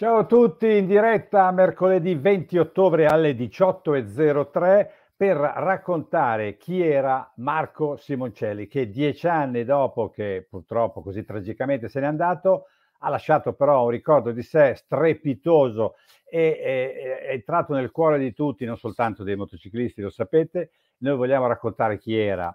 Ciao a tutti, in diretta mercoledì 20 ottobre alle 18.03 per raccontare chi era Marco Simoncelli, che dieci anni dopo che purtroppo così tragicamente se n'è andato, ha lasciato però un ricordo di sé strepitoso e è, entrato nel cuore di tutti, non soltanto dei motociclisti, lo sapete. Noi vogliamo raccontare chi era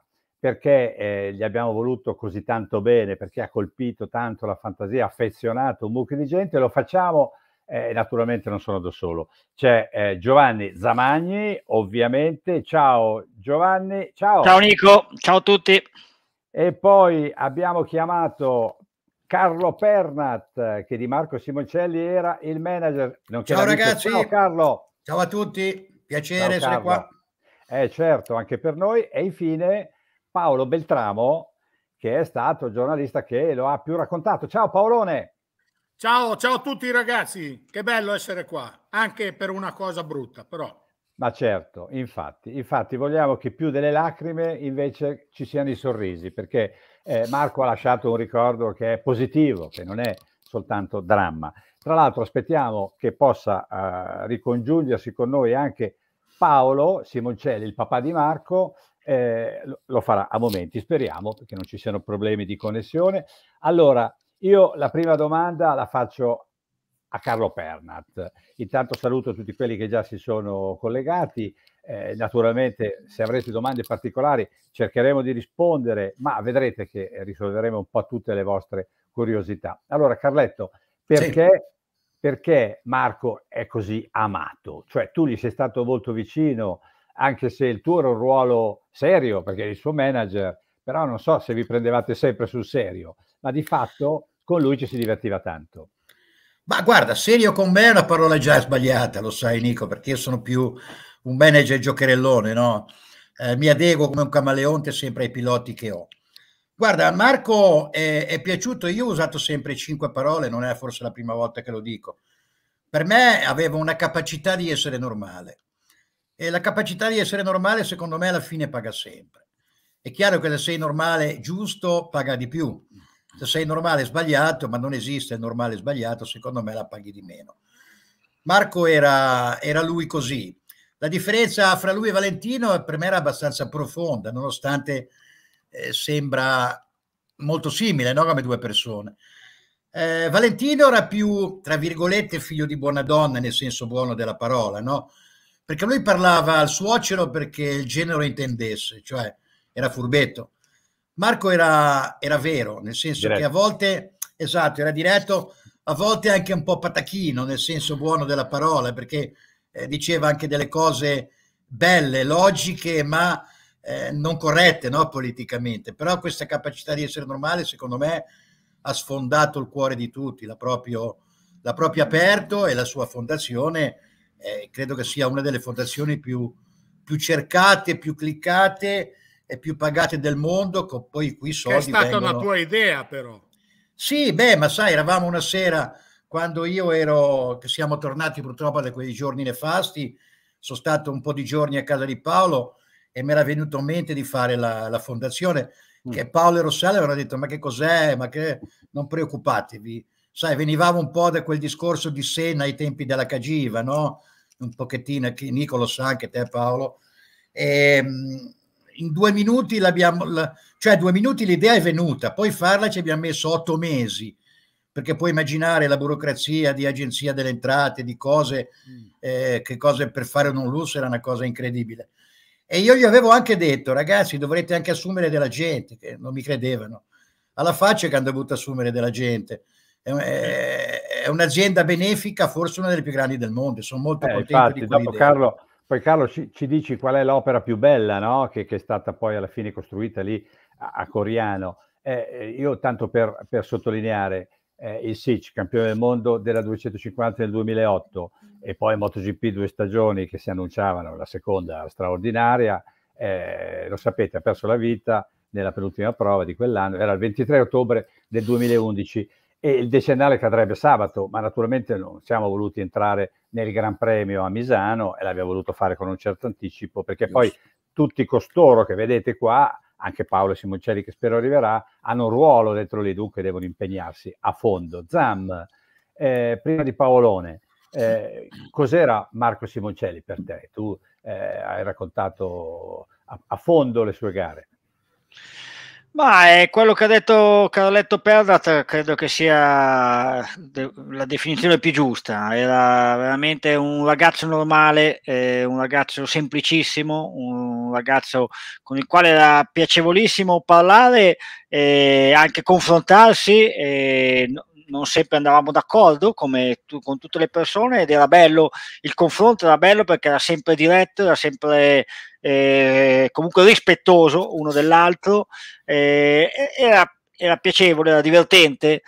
perché eh, gli abbiamo voluto così tanto bene, perché ha colpito tanto la fantasia, ha affezionato un mucchio di gente, lo facciamo eh, naturalmente non sono da solo. C'è eh, Giovanni Zamagni, ovviamente. Ciao Giovanni, ciao. Ciao Nico, ciao a tutti. E poi abbiamo chiamato Carlo Pernat, che di Marco Simoncelli era il manager. ciao ragazzi. Ciao Carlo. Ciao a tutti, piacere ciao, essere qua. Eh certo, anche per noi. E infine Paolo Beltramo, che è stato il giornalista che lo ha più raccontato. Ciao Paolone! Ciao, ciao a tutti ragazzi, che bello essere qua, anche per una cosa brutta però. Ma certo, infatti, infatti vogliamo che più delle lacrime invece ci siano i sorrisi, perché eh, Marco ha lasciato un ricordo che è positivo, che non è soltanto dramma. Tra l'altro aspettiamo che possa eh, ricongiungersi con noi anche Paolo Simoncelli, il papà di Marco, eh, lo farà a momenti, speriamo, che non ci siano problemi di connessione. Allora, io la prima domanda la faccio a Carlo Pernat. Intanto saluto tutti quelli che già si sono collegati. Eh, naturalmente, se avrete domande particolari, cercheremo di rispondere, ma vedrete che risolveremo un po' tutte le vostre curiosità. Allora, Carletto, perché, sì. perché Marco è così amato? Cioè, tu gli sei stato molto vicino, anche se il tuo era un ruolo serio, perché eri il suo manager, però non so se vi prendevate sempre sul serio, ma di fatto con lui ci si divertiva tanto. Ma guarda, serio con me è una parola già sbagliata, lo sai Nico, perché io sono più un manager giocherellone, no? Eh, mi adeguo come un camaleonte sempre ai piloti che ho. Guarda, Marco è, è, piaciuto, io ho usato sempre cinque parole, non è forse la prima volta che lo dico. Per me aveva una capacità di essere normale, eh, la capacità di essere normale secondo me alla fine paga sempre. È chiaro che se sei normale giusto paga di più, se sei normale sbagliato, ma non esiste il normale sbagliato, secondo me la paghi di meno. Marco era, era lui così. La differenza fra lui e Valentino per me era abbastanza profonda, nonostante eh, sembra molto simile, no? come due persone. Eh, Valentino era più, tra virgolette, figlio di buona donna, nel senso buono della parola, no? perché lui parlava al suocero perché il genero intendesse, cioè era furbetto. Marco era, era vero, nel senso diretto. che a volte, esatto, era diretto, a volte anche un po' patachino, nel senso buono della parola, perché eh, diceva anche delle cose belle, logiche, ma eh, non corrette no, politicamente. Però questa capacità di essere normale, secondo me, ha sfondato il cuore di tutti, l'ha proprio, l'ha proprio aperto e la sua fondazione eh, credo che sia una delle fondazioni più, più, cercate, più cliccate e più pagate del mondo, con poi qui soldi. Che è stata vengono... una tua idea però. Sì, beh, ma sai, eravamo una sera quando io ero, che siamo tornati purtroppo da quei giorni nefasti, sono stato un po' di giorni a casa di Paolo e mi era venuto in mente di fare la, la fondazione, mm. che Paolo e Rossella avevano detto, ma che cos'è, ma che non preoccupatevi, sai, venivamo un po' da quel discorso di Senna ai tempi della Cagiva, no? Un pochettino, Nicolo sa anche te Paolo. E, ehm, in due minuti l'abbiamo, cioè due minuti l'idea è venuta, poi farla ci abbiamo messo otto mesi, perché puoi immaginare la burocrazia di agenzia delle entrate, di cose, mm. eh, che cose per fare un lusso era una cosa incredibile. E io gli avevo anche detto, ragazzi, dovrete anche assumere della gente, che non mi credevano. Alla faccia che hanno dovuto assumere della gente è, un'azienda benefica, forse una delle più grandi del mondo. Sono molto eh, contento infatti, di Carlo, poi Carlo ci, ci, dici qual è l'opera più bella no? che, che, è stata poi alla fine costruita lì a, a Coriano. Eh, eh io tanto per, per sottolineare eh, il SIC, campione del mondo della 250 nel 2008 e poi MotoGP due stagioni che si annunciavano, la seconda straordinaria, eh, lo sapete, ha perso la vita nella penultima prova di quell'anno, era il 23 ottobre del 2011 e il decennale cadrebbe sabato, ma naturalmente non siamo voluti entrare nel Gran Premio a Misano e l'abbiamo voluto fare con un certo anticipo, perché poi tutti costoro che vedete qua, anche Paolo Simoncelli che spero arriverà, hanno un ruolo dentro l'Educ e devono impegnarsi a fondo. Zam, eh, prima di Paolone, eh, cos'era Marco Simoncelli per te? Tu eh, hai raccontato a, a fondo le sue gare. Ma è quello che ha detto Carletto Perdat, credo che sia la definizione più giusta. Era veramente un ragazzo normale, eh, un ragazzo semplicissimo, un ragazzo con il quale era piacevolissimo parlare e eh, anche confrontarsi. E eh, non sempre andavamo d'accordo come tu, con tutte le persone ed era bello, il confronto era bello perché era sempre diretto, era sempre eh, comunque rispettoso uno dell'altro, eh, era, era, piacevole, era divertente,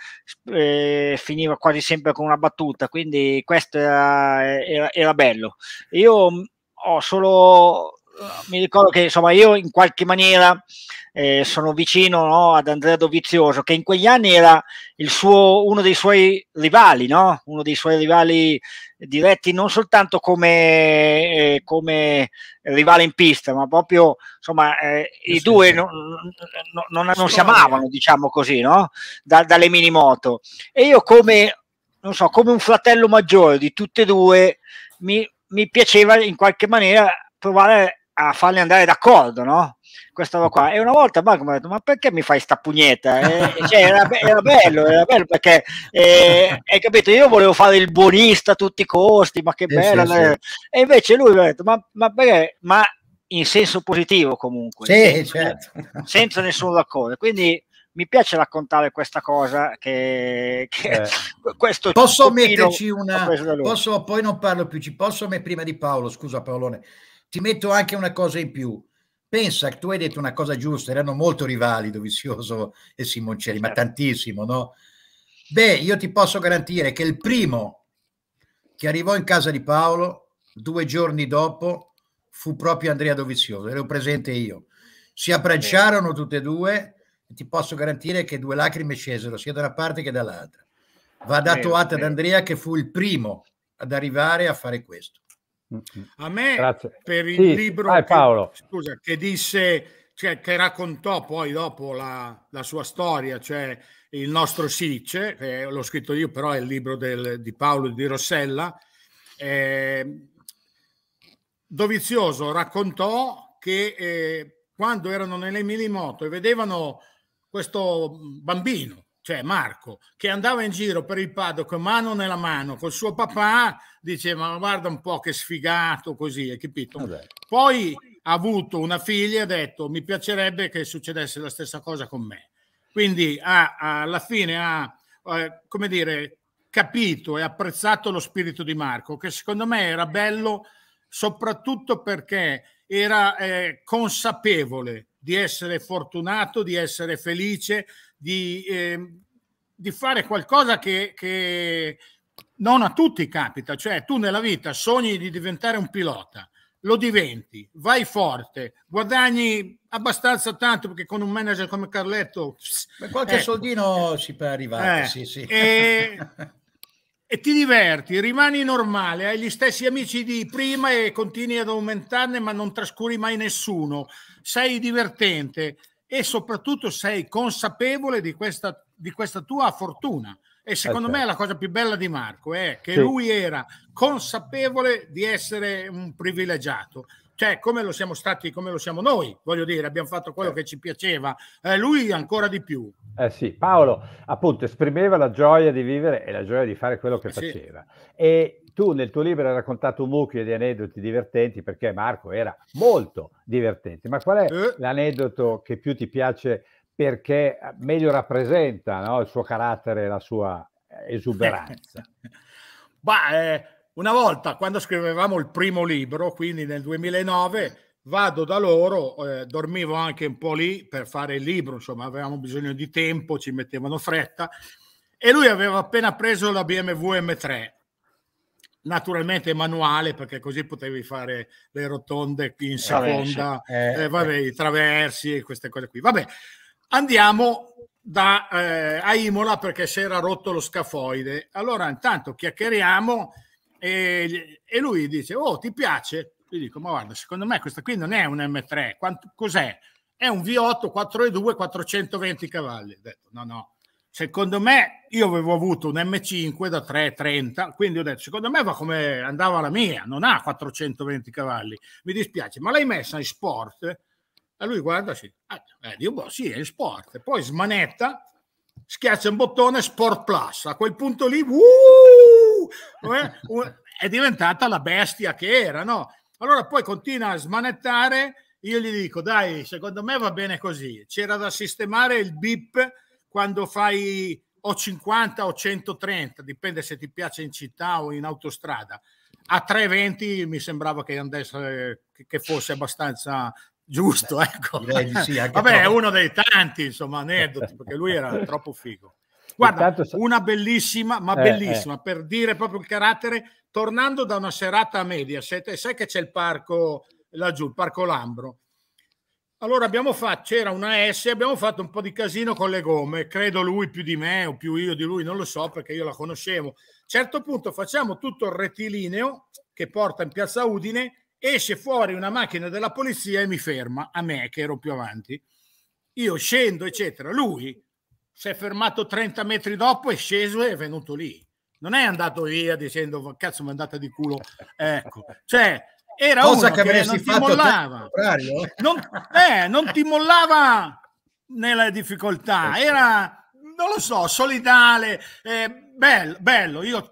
eh, finiva quasi sempre con una battuta, quindi questo era, era, era bello. Io mm, ho solo mi ricordo che insomma io in qualche maniera eh, sono vicino no, ad Andrea Dovizioso che in quegli anni era suo, uno dei suoi rivali, no? uno dei suoi rivali diretti non soltanto come, eh, come rivale in pista ma proprio insomma eh, i due non, non, non, non, si amavano diciamo così no? da, dalle mini moto e io come, so, come un fratello maggiore di tutte e due mi, mi piaceva in qualche maniera provare a farli andare d'accordo, no? Questa qua. E una volta Marco mi ha detto: Ma perché mi fai sta pugnetta? E, cioè, era, era, bello, era bello perché eh, hai capito? Io volevo fare il buonista a tutti i costi, ma che bello! Eh, sì, Sì. E invece lui mi ha detto: Ma, ma perché? Ma in senso positivo, comunque, sì, senso, certo. senza nessun raccordo. Quindi mi piace raccontare questa cosa che, che eh. questo posso metterci una posso poi non parlo più ci posso me prima di Paolo scusa Paolone ti metto anche una cosa in più. Pensa, che tu hai detto una cosa giusta, erano molto rivali Dovizioso e Simoncelli, ma certo. tantissimo, no? Beh, io ti posso garantire che il primo che arrivò in casa di Paolo due giorni dopo fu proprio Andrea Dovizioso, ero presente io. Si abbracciarono tutte e due e ti posso garantire che due lacrime scesero sia da una parte che dall'altra. Va dato atto ad Andrea che fu il primo ad arrivare a fare questo. A me Grazie. per il sì. libro Vai, che, scusa, che, disse, cioè, che raccontò poi dopo la, la sua storia, cioè il nostro Sice, che l'ho scritto io, però è il libro del, di Paolo di Rossella. Eh, Dovizioso raccontò che eh, quando erano nelle minimoto e vedevano questo bambino cioè Marco, che andava in giro per il paddock mano nella mano col suo papà, diceva guarda un po' che sfigato così, hai capito? Vabbè. Eh Poi ha avuto una figlia e ha detto mi piacerebbe che succedesse la stessa cosa con me. Quindi ha, alla fine ha, eh, come dire, capito e apprezzato lo spirito di Marco, che secondo me era bello soprattutto perché era eh, consapevole di essere fortunato, di essere felice, di, eh, di fare qualcosa che, che, non a tutti capita. Cioè tu nella vita sogni di diventare un pilota, lo diventi, vai forte, guadagni abbastanza tanto perché con un manager come Carletto... Beh, qualche ecco. soldino si può arrivare, eh, sì, sì. E, eh, e ti diverti, rimani normale, hai gli stessi amici di prima e continui ad aumentarne, ma non trascuri mai nessuno. Sei divertente e soprattutto sei consapevole di questa, di questa tua fortuna. E secondo okay. Eh, me la certo. cosa più bella di Marco è che sì. lui era consapevole di essere un privilegiato. Cioè, come lo siamo stati, come lo siamo noi, voglio dire, abbiamo fatto quello sì. Certo. che ci piaceva, eh, lui ancora di più. Eh sì, Paolo appunto esprimeva la gioia di vivere e la gioia di fare quello che eh sì. faceva. E tu nel tuo libro hai raccontato un mucchio di aneddoti divertenti perché Marco era molto divertente. Ma qual è eh. l'aneddoto che più ti piace perché eh, meglio rappresenta no, il suo carattere e la sua eh, esuberanza? Beh, una volta quando scrivevamo il primo libro, quindi nel 2009 vado da loro, eh, dormivo anche un po' lì per fare il libro, insomma avevamo bisogno di tempo, ci mettevano fretta e lui aveva appena preso la BMW M3, naturalmente manuale perché così potevi fare le rotonde in seconda, eh, eh, eh, vabbè, i traversi e queste cose qui. Vabbè, andiamo da, eh, a Imola perché si era rotto lo scafoide. Allora intanto chiacchieriamo e, e lui dice, oh ti piace? gli dico, ma guarda, secondo me questa qui non è un M3, quanto, cos'è? È un V8 4.2 420 cavalli. Ho detto, no, no, secondo me io avevo avuto un M5 da 3,30, quindi ho detto, secondo me va come andava la mia, non ha 420 cavalli. Mi dispiace, ma l'hai messa in sport? E lui guarda, sì, ah, eh, io boh, sì, è in sport. E Poi smanetta, schiaccia un bottone Sport Plus. A quel punto lì, uh, eh, è diventata la bestia che era, no? Allora poi continua a smanettare, io gli dico, dai, secondo me va bene così. C'era da sistemare il bip quando fai o 50 o 130, dipende se ti piace in città o in autostrada. A 320 mi sembrava che, andasse, che fosse abbastanza giusto. Beh, ecco. Sì, Vabbè, è uno dei tanti, insomma, aneddoti, perché lui era troppo figo. Guarda, Intanto... una bellissima, ma eh, bellissima, eh. per dire proprio il carattere, tornando da una serata a Mediaset, sai che c'è il parco laggiù, il parco Lambro. Allora abbiamo fatto, c'era una S, abbiamo fatto un po' di casino con le gomme, credo lui più di me o più io di lui, non lo so perché io la conoscevo. A un certo punto facciamo tutto il rettilineo che porta in piazza Udine, esce fuori una macchina della polizia e mi ferma, a me che ero più avanti. Io scendo, eccetera. Lui si è fermato 30 metri dopo, è sceso e è venuto lì. Non è andato via dicendo cazzo mi è andata di culo. Ecco, cioè era Cosa che, che non ti mollava. Non, eh, non ti mollava nella difficoltà, eh, era, non lo so, solidale, eh, bello, bello. Io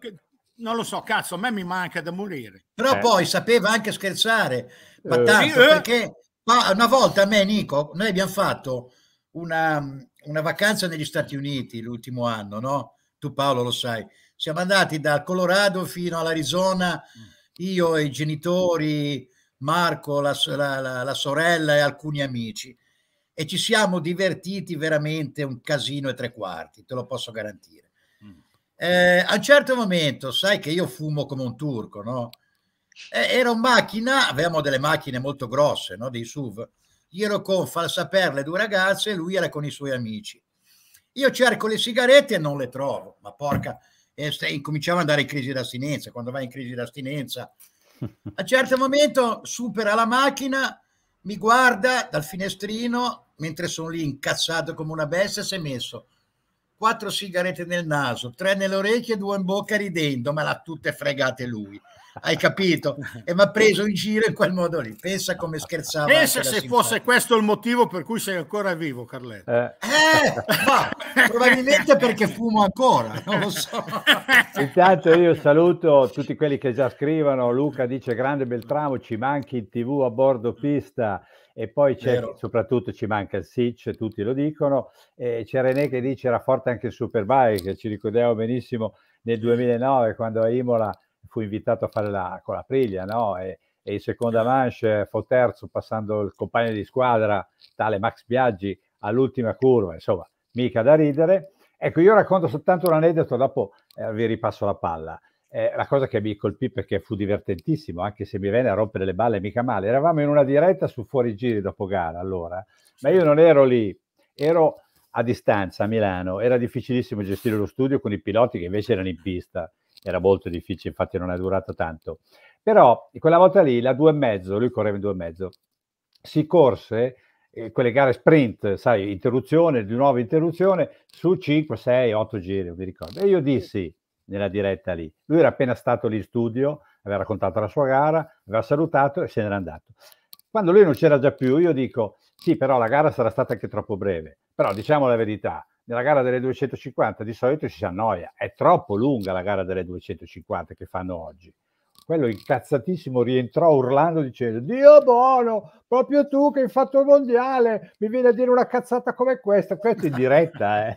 non lo so, cazzo, a me mi manca da morire. Però eh. poi sapeva anche scherzare, ma eh. tanto, eh. perché ma una volta a me Nico, noi abbiamo fatto una, una vacanza negli Stati Uniti l'ultimo anno, no? Tu Paolo lo sai. Siamo andati dal Colorado fino all'Arizona, mm. io e i genitori, Marco, la, la, la sorella e alcuni amici. E ci siamo divertiti veramente un casino e tre quarti, te lo posso garantire. Mm. Eh, a un certo momento, sai che io fumo come un turco, no? Eh, ero in macchina, avevamo delle macchine molto grosse, no? Dei SUV. Eurocon fa saperle due ragazze e lui era con i suoi amici. Io cerco le sigarette e non le trovo, ma porca, e incominciamo ad andare in crisi d'astinenza. Quando vai in crisi d'astinenza, a un certo momento supera la macchina, mi guarda dal finestrino mentre sono lì incazzato come una bestia. Si è messo quattro sigarette nel naso, tre nelle orecchie e due in bocca ridendo, ma l'ha tutte fregate lui hai capito? E mi ha preso in giro in quel modo lì. Pensa come scherzava. Pensa se sinfonia. fosse questo il motivo per cui sei ancora vivo, Carletto. Eh, eh probabilmente perché fumo ancora, non lo so. Intanto io saluto tutti quelli che già scrivono. Luca dice grande Beltramo, ci manchi in tv a bordo pista e poi c'è soprattutto ci manca il Sitch, tutti lo dicono, e c'è René che dice era forte anche il Superbike, ci ricordiamo benissimo nel 2009 quando a Imola fu invitato a fare la, con la Priglia, no? E, e in seconda manche fu terzo passando il compagno di squadra, tale Max Biaggi, all'ultima curva, insomma, mica da ridere. Ecco, io racconto soltanto un aneddoto, dopo eh, vi ripasso la palla. Eh, la cosa che mi colpì perché fu divertentissimo, anche se mi venne a rompere le balle mica male. Eravamo in una diretta su fuori giri dopo gara allora, ma io non ero lì, ero a distanza a Milano, era difficilissimo gestire lo studio con i piloti che invece erano in pista era molto difficile, infatti non è durato tanto. Però quella volta lì, la due e mezzo, lui correva in due e mezzo, si corse eh, quelle gare sprint, sai, interruzione, di nuovo interruzione, su 5, 6, 8 giri, non mi ricordo. E io dissi nella diretta lì, lui era appena stato lì in studio, aveva raccontato la sua gara, aveva salutato e se n'era andato. Quando lui non c'era già più, io dico, sì, però la gara sarà stata anche troppo breve. Però diciamo la verità, nella gara delle 250 di solito si annoia, è troppo lunga la gara delle 250 che fanno oggi. Quello incazzatissimo rientrò urlando dicendo Dio buono, proprio tu che hai fatto il mondiale, mi viene a dire una cazzata come questa, questa in diretta. Eh.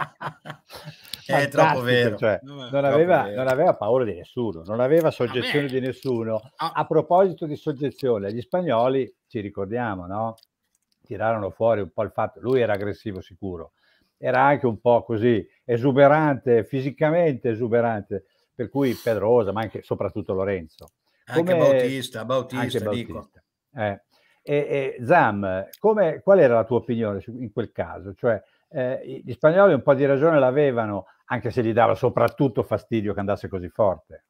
è troppo vero. Cioè, non, è aveva, vero. non, aveva, paura di nessuno, non aveva soggezione di nessuno. Ah. A proposito di soggezione, gli spagnoli ci ricordiamo, no? tirarono fuori un po' il fatto, lui era aggressivo sicuro, era anche un po' così esuberante, fisicamente esuberante, per cui Pedrosa, ma anche soprattutto Lorenzo. Come, anche Bautista, Bautista, anche Bautista. Eh. E, e, Zam, come, qual era la tua opinione in quel caso? Cioè, eh, gli spagnoli un po' di ragione l'avevano, anche se gli dava soprattutto fastidio che andasse così forte.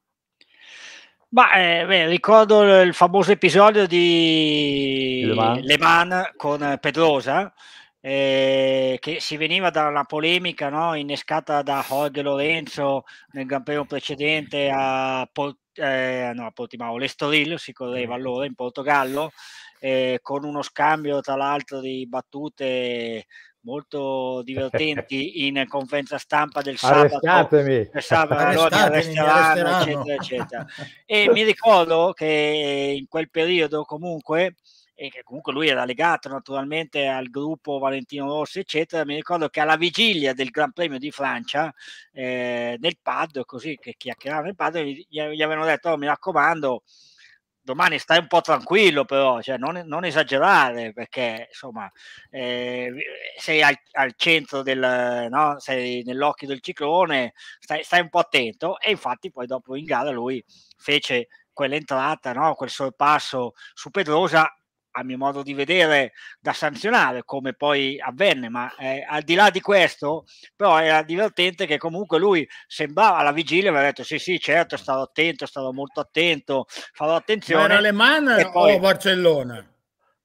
Ma eh, beh, ricordo il famoso episodio di Le Mans, Le Mans con Pedrosa, eh, che si veniva da una polemica no? innescata da Jorge Lorenzo nel Gran Premio precedente a, Port- eh, no, a Portimao, l'Estoril si correva mm. allora in Portogallo, eh, con uno scambio tra l'altro di battute molto divertenti in conferenza stampa del sabato. Del sabato, Arrestatemi, allora eccetera, eccetera. e mi ricordo che in quel periodo comunque e che comunque lui era legato naturalmente al gruppo Valentino Rossi, eccetera. Mi ricordo che alla vigilia del Gran Premio di Francia, eh, nel pad, così che chiacchieravano nel pad, gli, gli avevano detto: oh, Mi raccomando, domani stai un po' tranquillo però, cioè non, non, esagerare perché insomma eh, sei al, al, centro del, no? sei nell'occhio del ciclone, stai, stai, un po' attento e infatti poi dopo in gara lui fece quell'entrata, no? quel sorpasso su Pedrosa a mio modo di vedere, da sanzionare, come poi avvenne, ma eh, al di là di questo, però era divertente che comunque lui sembrava alla vigilia, aveva detto sì sì certo, stavo attento, stavo molto attento, farò attenzione. Ma era Aleman poi... o Barcellona?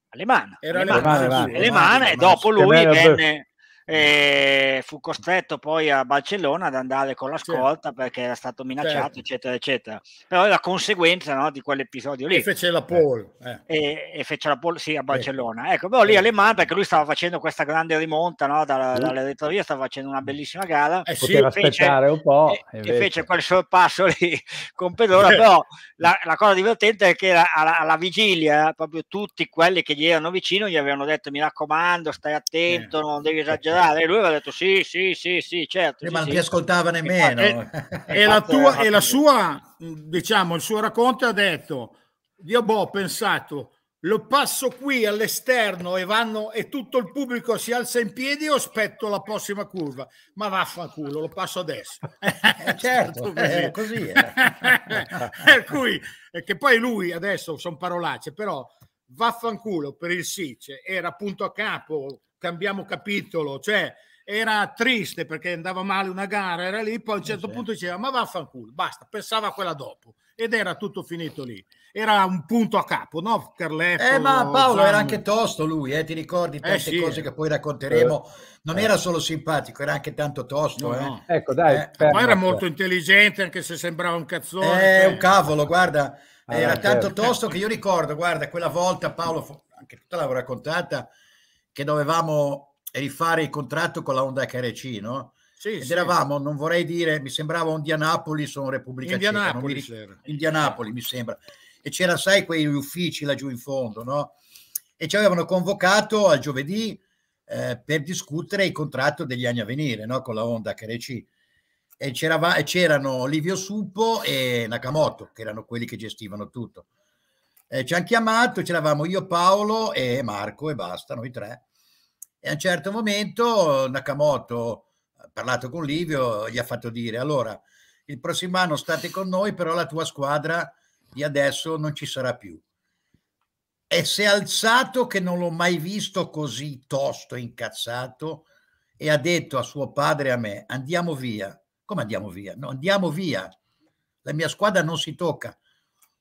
Aleman. Era Aleman, Aleman, Aleman, Aleman, Aleman e dopo lui venne e fu costretto poi a Barcellona ad andare con la scorta sì. perché era stato minacciato, sì. Certo. eccetera, eccetera. Però è la conseguenza no, di quell'episodio lì. E fece la pole. Eh. E, e, fece la pole, sì, a ecco. Barcellona. Ecco, però lì a Le Mans, perché lui stava facendo questa grande rimonta no, dalla, dalle retrovie, stava facendo una bellissima gara. Eh, sì, Poteva fece, aspettare un po'. E, e fece quel sorpasso lì con Pedora però la, la, cosa divertente è che alla, alla, vigilia eh, proprio tutti quelli che gli erano vicino gli avevano detto mi raccomando, stai attento, eh, non devi eh, esagerare generale, ah, lui aveva detto sì, sì, sì, sì, certo. Eh, sì, ma non ti ascoltava nemmeno. E, eh, e, la tua, e la sua, diciamo, il suo racconto ha detto, io boh, ho pensato, lo passo qui all'esterno e, vanno, e tutto il pubblico si alza in piedi o aspetto la prossima curva? Ma vaffanculo, lo passo adesso. Eh, certo, così. così. per cui, che poi lui adesso sono parolacce, però vaffanculo per il Sice era punto a capo cambiamo capitolo, cioè era triste perché andava male una gara, era lì, poi a un eh, certo sì. punto diceva ma vaffanculo, basta, pensava a quella dopo ed era tutto finito lì. Era un punto a capo, no? Carletto, eh, ma Paolo Zanni. era anche tosto lui, eh? ti ricordi eh, tante eh, sì. cose che poi racconteremo. Eh. Non era solo simpatico, era anche tanto tosto. No. Ecco, dai, ma era molto intelligente, anche se sembrava un cazzone. Eh, cioè. un cavolo, guarda, ah, era certo. tanto tosto che io ricordo, guarda, quella volta Paolo, anche tutta l'avevo raccontata, che dovevamo rifare il contratto con la Honda HRC, no? Sì, Ed sì. eravamo, non vorrei dire, mi sembrava Indianapolis sono Repubblica Indianapolis Ceca. Mi... Indianapolis, mi sembra. E c'era, sai, quei uffici laggiù in fondo, no? E ci avevano convocato al giovedì eh, per discutere il contratto degli anni a venire, no? Con la Honda HRC. E c'erano Livio Suppo e Nakamoto, che erano quelli che gestivano tutto. Eh, ci hanno chiamato, c'eravamo io, Paolo e Marco e basta, noi tre. E a un certo momento Nakamoto ha parlato con Livio, gli ha fatto dire, allora, il prossimo anno state con noi, però la tua squadra di adesso non ci sarà più. E si è alzato che non l'ho mai visto così tosto, incazzato, e ha detto a suo padre e a me, andiamo via. Come andiamo via? No, andiamo via. La mia squadra non si tocca.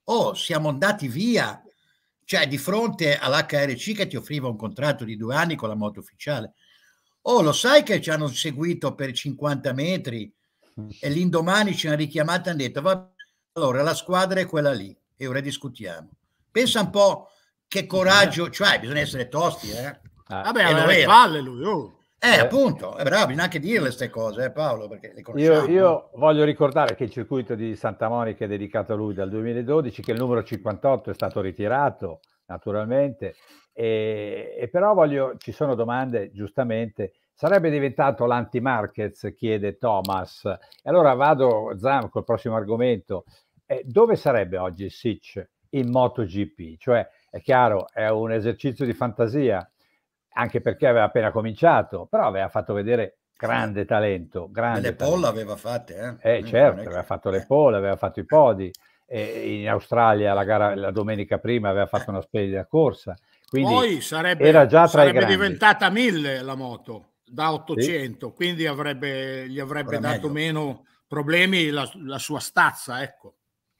Oh, siamo andati via cioè, di fronte all'HRC che ti offriva un contratto di due anni con la moto ufficiale. Oh, lo sai che ci hanno seguito per 50 metri mm. e l'indomani ci hanno richiamato e hanno detto, vabbè, allora la squadra è quella lì e ora discutiamo. Pensa un po' che coraggio, cioè bisogna essere tosti, eh? Ah. Vabbè, aveva le palle lui, oh. Eh, eh, appunto, è bravo, neanche dirle queste cose, eh, Paolo, perché le Io, io, voglio ricordare che il circuito di Santa Monica è dedicato a lui dal 2012, che il numero 58 è stato ritirato, naturalmente, e, e però voglio, ci sono domande, giustamente, sarebbe diventato l'anti-markets, chiede Thomas. E allora vado, Zam, col prossimo argomento. Eh, dove sarebbe oggi il Sitch in MotoGP? Cioè, è chiaro, è un esercizio di fantasia, anche perché aveva appena cominciato, però aveva fatto vedere grande talento. Grande le talento. pole aveva fatte, eh? eh certo, aveva fatto le eh. pole, aveva fatto i podi. E in Australia la, gara, la domenica prima aveva eh. fatto una splendida corsa. Quindi Poi sarebbe, era già tra sarebbe diventata 1000 la moto da 800, sì. quindi avrebbe, gli avrebbe Ora dato meglio. meno problemi la, la, sua stazza. Ecco.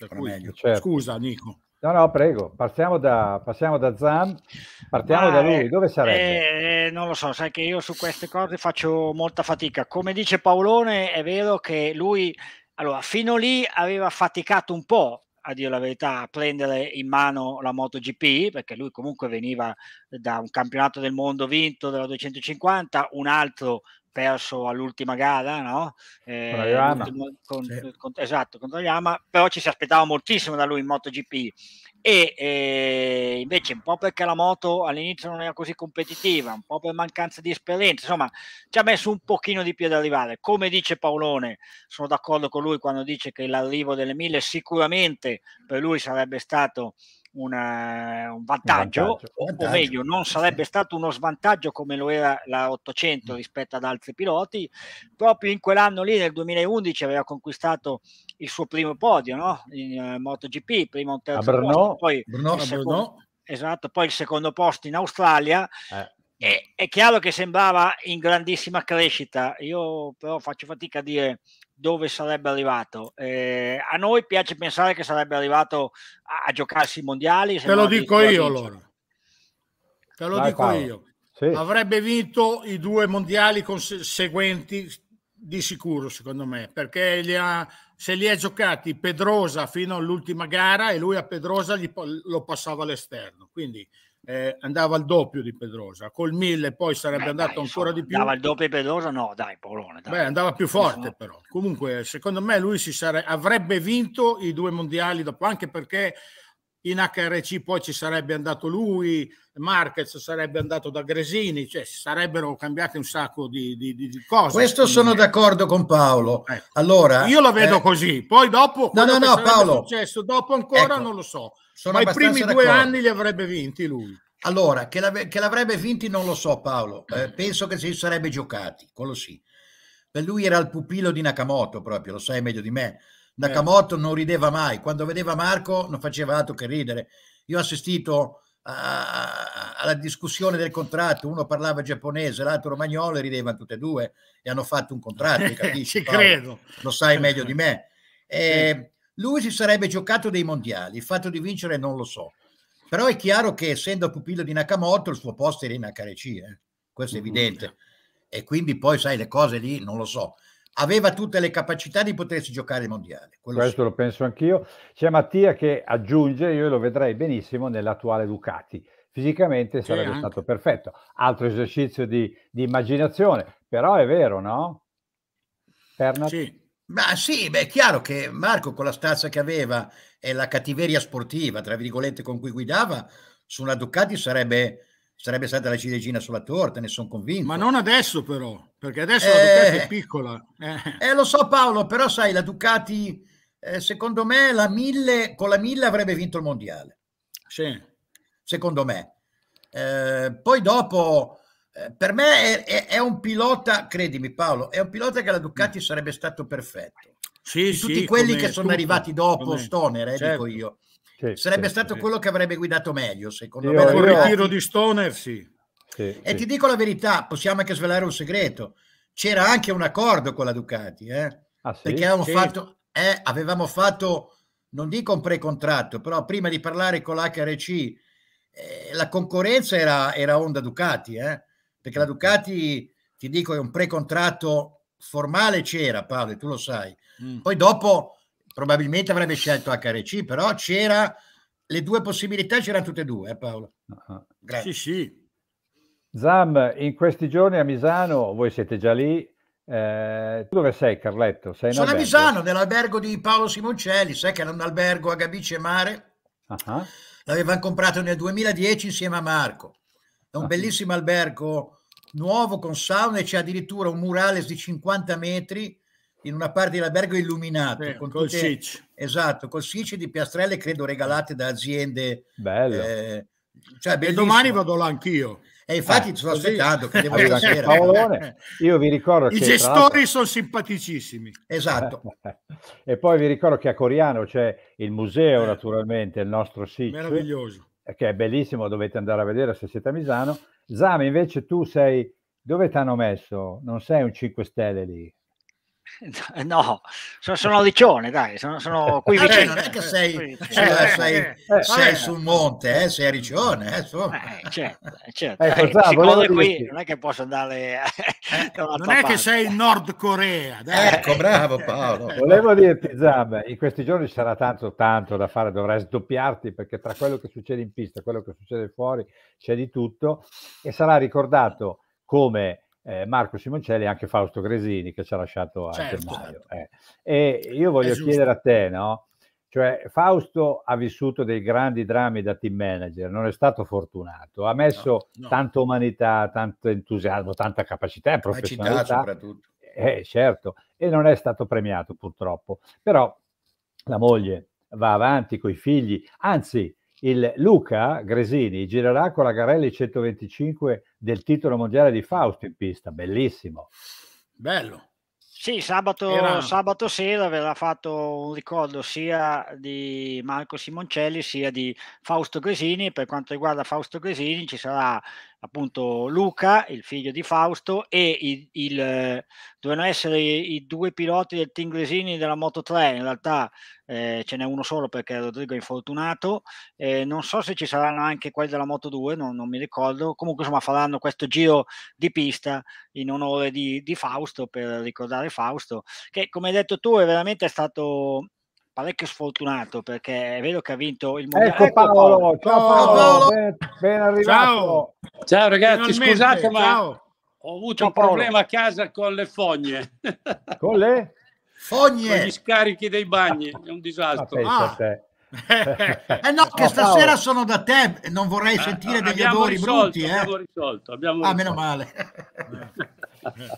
Cui, certo. Scusa, Nico. No, no, prego, partiamo da, passiamo da Zan, partiamo ah, da lui, dove sarebbe? Eh, eh, non lo so, sai che io su queste cose faccio molta fatica. Come dice Paolone, è vero che lui, allora, fino lì aveva faticato un po', a dire la verità, a prendere in mano la MotoGP, perché lui comunque veniva da un campionato del mondo vinto della 250, un altro perso all'ultima gara, no? Eh, con, sì. con, esatto, contro Yama, però ci si aspettava moltissimo da lui in MotoGP e eh, invece un po' perché la moto all'inizio non era così competitiva, un po' per mancanza di esperienza, insomma ci ha messo un pochino di più ad arrivare. Come dice Paolone, sono d'accordo con lui quando dice che l'arrivo delle mille sicuramente per lui sarebbe stato una, un, vantaggio, vantaggio, o, vantaggio. o meglio non sarebbe stato uno svantaggio come lo era la 800 mm. rispetto ad altri piloti, proprio in quell'anno lì nel 2011 aveva conquistato il suo primo podio no? in uh, MotoGP, prima un terzo Brno, posto, poi Brno, il secondo, esatto, poi il secondo posto in Australia. Eh. E, è chiaro che sembrava in grandissima crescita, io però faccio fatica a dire dove sarebbe arrivato. Eh, a noi piace pensare che sarebbe arrivato a, a giocarsi i mondiali. Te lo dico io allora. Te lo Vai, dico Paolo. io. Sì. Avrebbe vinto i due mondiali conseguenti di sicuro, secondo me, perché li ha, se li ha giocati Pedrosa fino all'ultima gara e lui a Pedrosa gli, lo passava all'esterno. Quindi eh, andava al doppio di Pedrosa, col 1000 poi sarebbe Beh, andato dai, ancora insomma, di più. Andava al doppio di Pedrosa? No, dai, Paolone. Dai. Beh, andava più forte però. Comunque, secondo me lui sare- avrebbe vinto i due mondiali dopo, anche perché in HRC poi ci sarebbe andato lui, Marquez sarebbe andato da Gresini, cioè si sarebbero cambiate un sacco di, di, di cose. Questo sono d'accordo con Paolo. Ecco. Allora, Io lo vedo eh... così, poi dopo... No, no, no, Paolo. Successo, dopo ancora ecco. non lo so. Sono Ma i primi due anni li avrebbe vinti lui. Allora, che, l'av- che l'avrebbe vinti non lo so Paolo, eh, penso che si sarebbe giocati, quello sì. Per lui era il pupillo di Nakamoto proprio, lo sai meglio di me. Nakamoto eh. non rideva mai, quando vedeva Marco non faceva altro che ridere. Io ho assistito a- alla discussione del contratto, uno parlava giapponese, l'altro romagnolo e ridevano tutte e due e hanno fatto un contratto, capisci? Ci Paolo? credo. Lo sai meglio di me. Eh, sì lui si sarebbe giocato dei mondiali, il fatto di vincere non lo so. Però è chiaro che essendo pupillo di Nakamoto il suo posto era in HRC, eh? questo è mm-hmm. evidente. E quindi poi sai le cose lì, non lo so. Aveva tutte le capacità di potersi giocare il mondiale. Questo sì. lo penso anch'io. C'è Mattia che aggiunge, io lo vedrei benissimo nell'attuale Ducati. Fisicamente sarebbe sì, stato perfetto. Altro esercizio di, di, immaginazione, però è vero, no? Pernat? Sì. Ma sì, beh, è chiaro che Marco con la stazza che aveva e la cattiveria sportiva, tra virgolette, con cui guidava, su una Ducati sarebbe, sarebbe stata la ciliegina sulla torta, ne sono convinto. Ma non adesso però, perché adesso eh, la Ducati è piccola. Eh. eh. lo so Paolo, però sai, la Ducati, eh, secondo me, la mille, con la 1000 avrebbe vinto il mondiale. Sì. Secondo me. Eh, poi dopo eh, per me è, è, è, un pilota, credimi Paolo, è un pilota che la Ducati mm. sarebbe stato perfetto. Sì, Di tutti sì, quelli che sono tutto, arrivati dopo, come, Stoner, eh, certo. dico io. Sì, sarebbe sì, stato quello che avrebbe guidato meglio, secondo io, me. Con il ritiro di Stoner, sì. e ti dico la verità, possiamo anche svelare un segreto. C'era anche un accordo con la Ducati, eh? ah, perché avevamo fatto, eh, avevamo fatto, non dico un precontratto, però prima di parlare con l'HRC, eh, la concorrenza era, era Honda Ducati, eh? perché la Ducati, ti dico, è un pre-contratto formale, c'era Paolo, tu lo sai. Mm. Poi dopo probabilmente avrebbe scelto HRC, però c'era le due possibilità, c'erano tutte e due, eh, Paolo. Uh-huh. Grazie. Sì, sì. Zam, in questi giorni a Misano, voi siete già lì, eh, dove sei Carletto? Sei Sono albergo? a Misano, nell'albergo di Paolo Simoncelli, sai che era un albergo a Gabice Mare, uh-huh. Ah, l'avevano comprato nel 2010 insieme a Marco, è un uh-huh. bellissimo albergo nuovo con sauna e c'è addirittura un murales di 50 metri in una parte dell'albergo illuminato sì, con col tutte, esatto col sic di piastrelle credo regalate da aziende bello eh, cioè e domani vado là anch'io e infatti eh, sto aspettando che devo sera. Io vi ricordo I che, gestori sono simpaticissimi. Esatto. e poi vi ricordo che a Coriano c'è il museo, naturalmente, il nostro sito. Meraviglioso che è bellissimo, dovete andare a vedere se siete a Misano. Zame, invece tu sei, dove ti hanno messo? Non sei un 5 Stelle lì, No, sono, sono licione, dai, sono, sono qui ah, vicino. Eh, non è che sei, cioè, sei, eh, sei eh, eh sul monte, eh, sei a Riccione. Eh, certo, certo. Pensavo, qui, non è che posso andare Non parte. è che sei in Nord Corea. Dai. Ecco, bravo Paolo. Volevo dirti, Zab, in questi giorni sarà tanto, tanto da fare, dovrai sdoppiarti perché tra quello che succede in pista e quello che succede fuori c'è di tutto e sarà ricordato come eh, Marco Simoncelli e anche Fausto Gresini che ci ha lasciato a certo, gennaio. Certo. Eh. E io voglio chiedere a te, no? Cioè, Fausto ha vissuto dei grandi drammi da team manager, non è stato fortunato, ha messo no, no. tanta umanità, tanto entusiasmo, tanta capacità e professionalità. soprattutto. Eh, certo, e non è stato premiato purtroppo. Però la moglie va avanti con i figli, anzi il Luca Gresini girerà con la Garelli 125 del titolo mondiale di Fausto in pista, bellissimo. Bello. Sì, sabato, Era... sabato sera verrà fatto un ricordo sia di Marco Simoncelli sia di Fausto Gresini. Per quanto riguarda Fausto Gresini ci sarà appunto Luca, il figlio di Fausto, e il, il, eh, dovevano essere i due piloti del team Gresini della Moto 3, in realtà eh, ce n'è uno solo perché Rodrigo è infortunato, eh, non so se ci saranno anche quelli della Moto 2, non, non, mi ricordo, comunque insomma faranno questo giro di pista in onore di, di Fausto, per ricordare Fausto, che come hai detto tu è veramente stato parecchio sfortunato perché è vero che ha vinto il ecco mondiale. Ecco Paolo, ciao Paolo, ciao Paolo. Ben, ben, arrivato. Ciao, ciao ragazzi, Finalmente. scusate ma ciao. ho avuto ciao, un problema a casa con le fogne. Con le? Fogne. Con gli scarichi dei bagni, è un disastro. Ah. ah. eh no, che oh, stasera sono da te e non vorrei eh, sentire eh, degli odori risolto, brutti. Eh. Abbiamo risolto, abbiamo ah, meno male.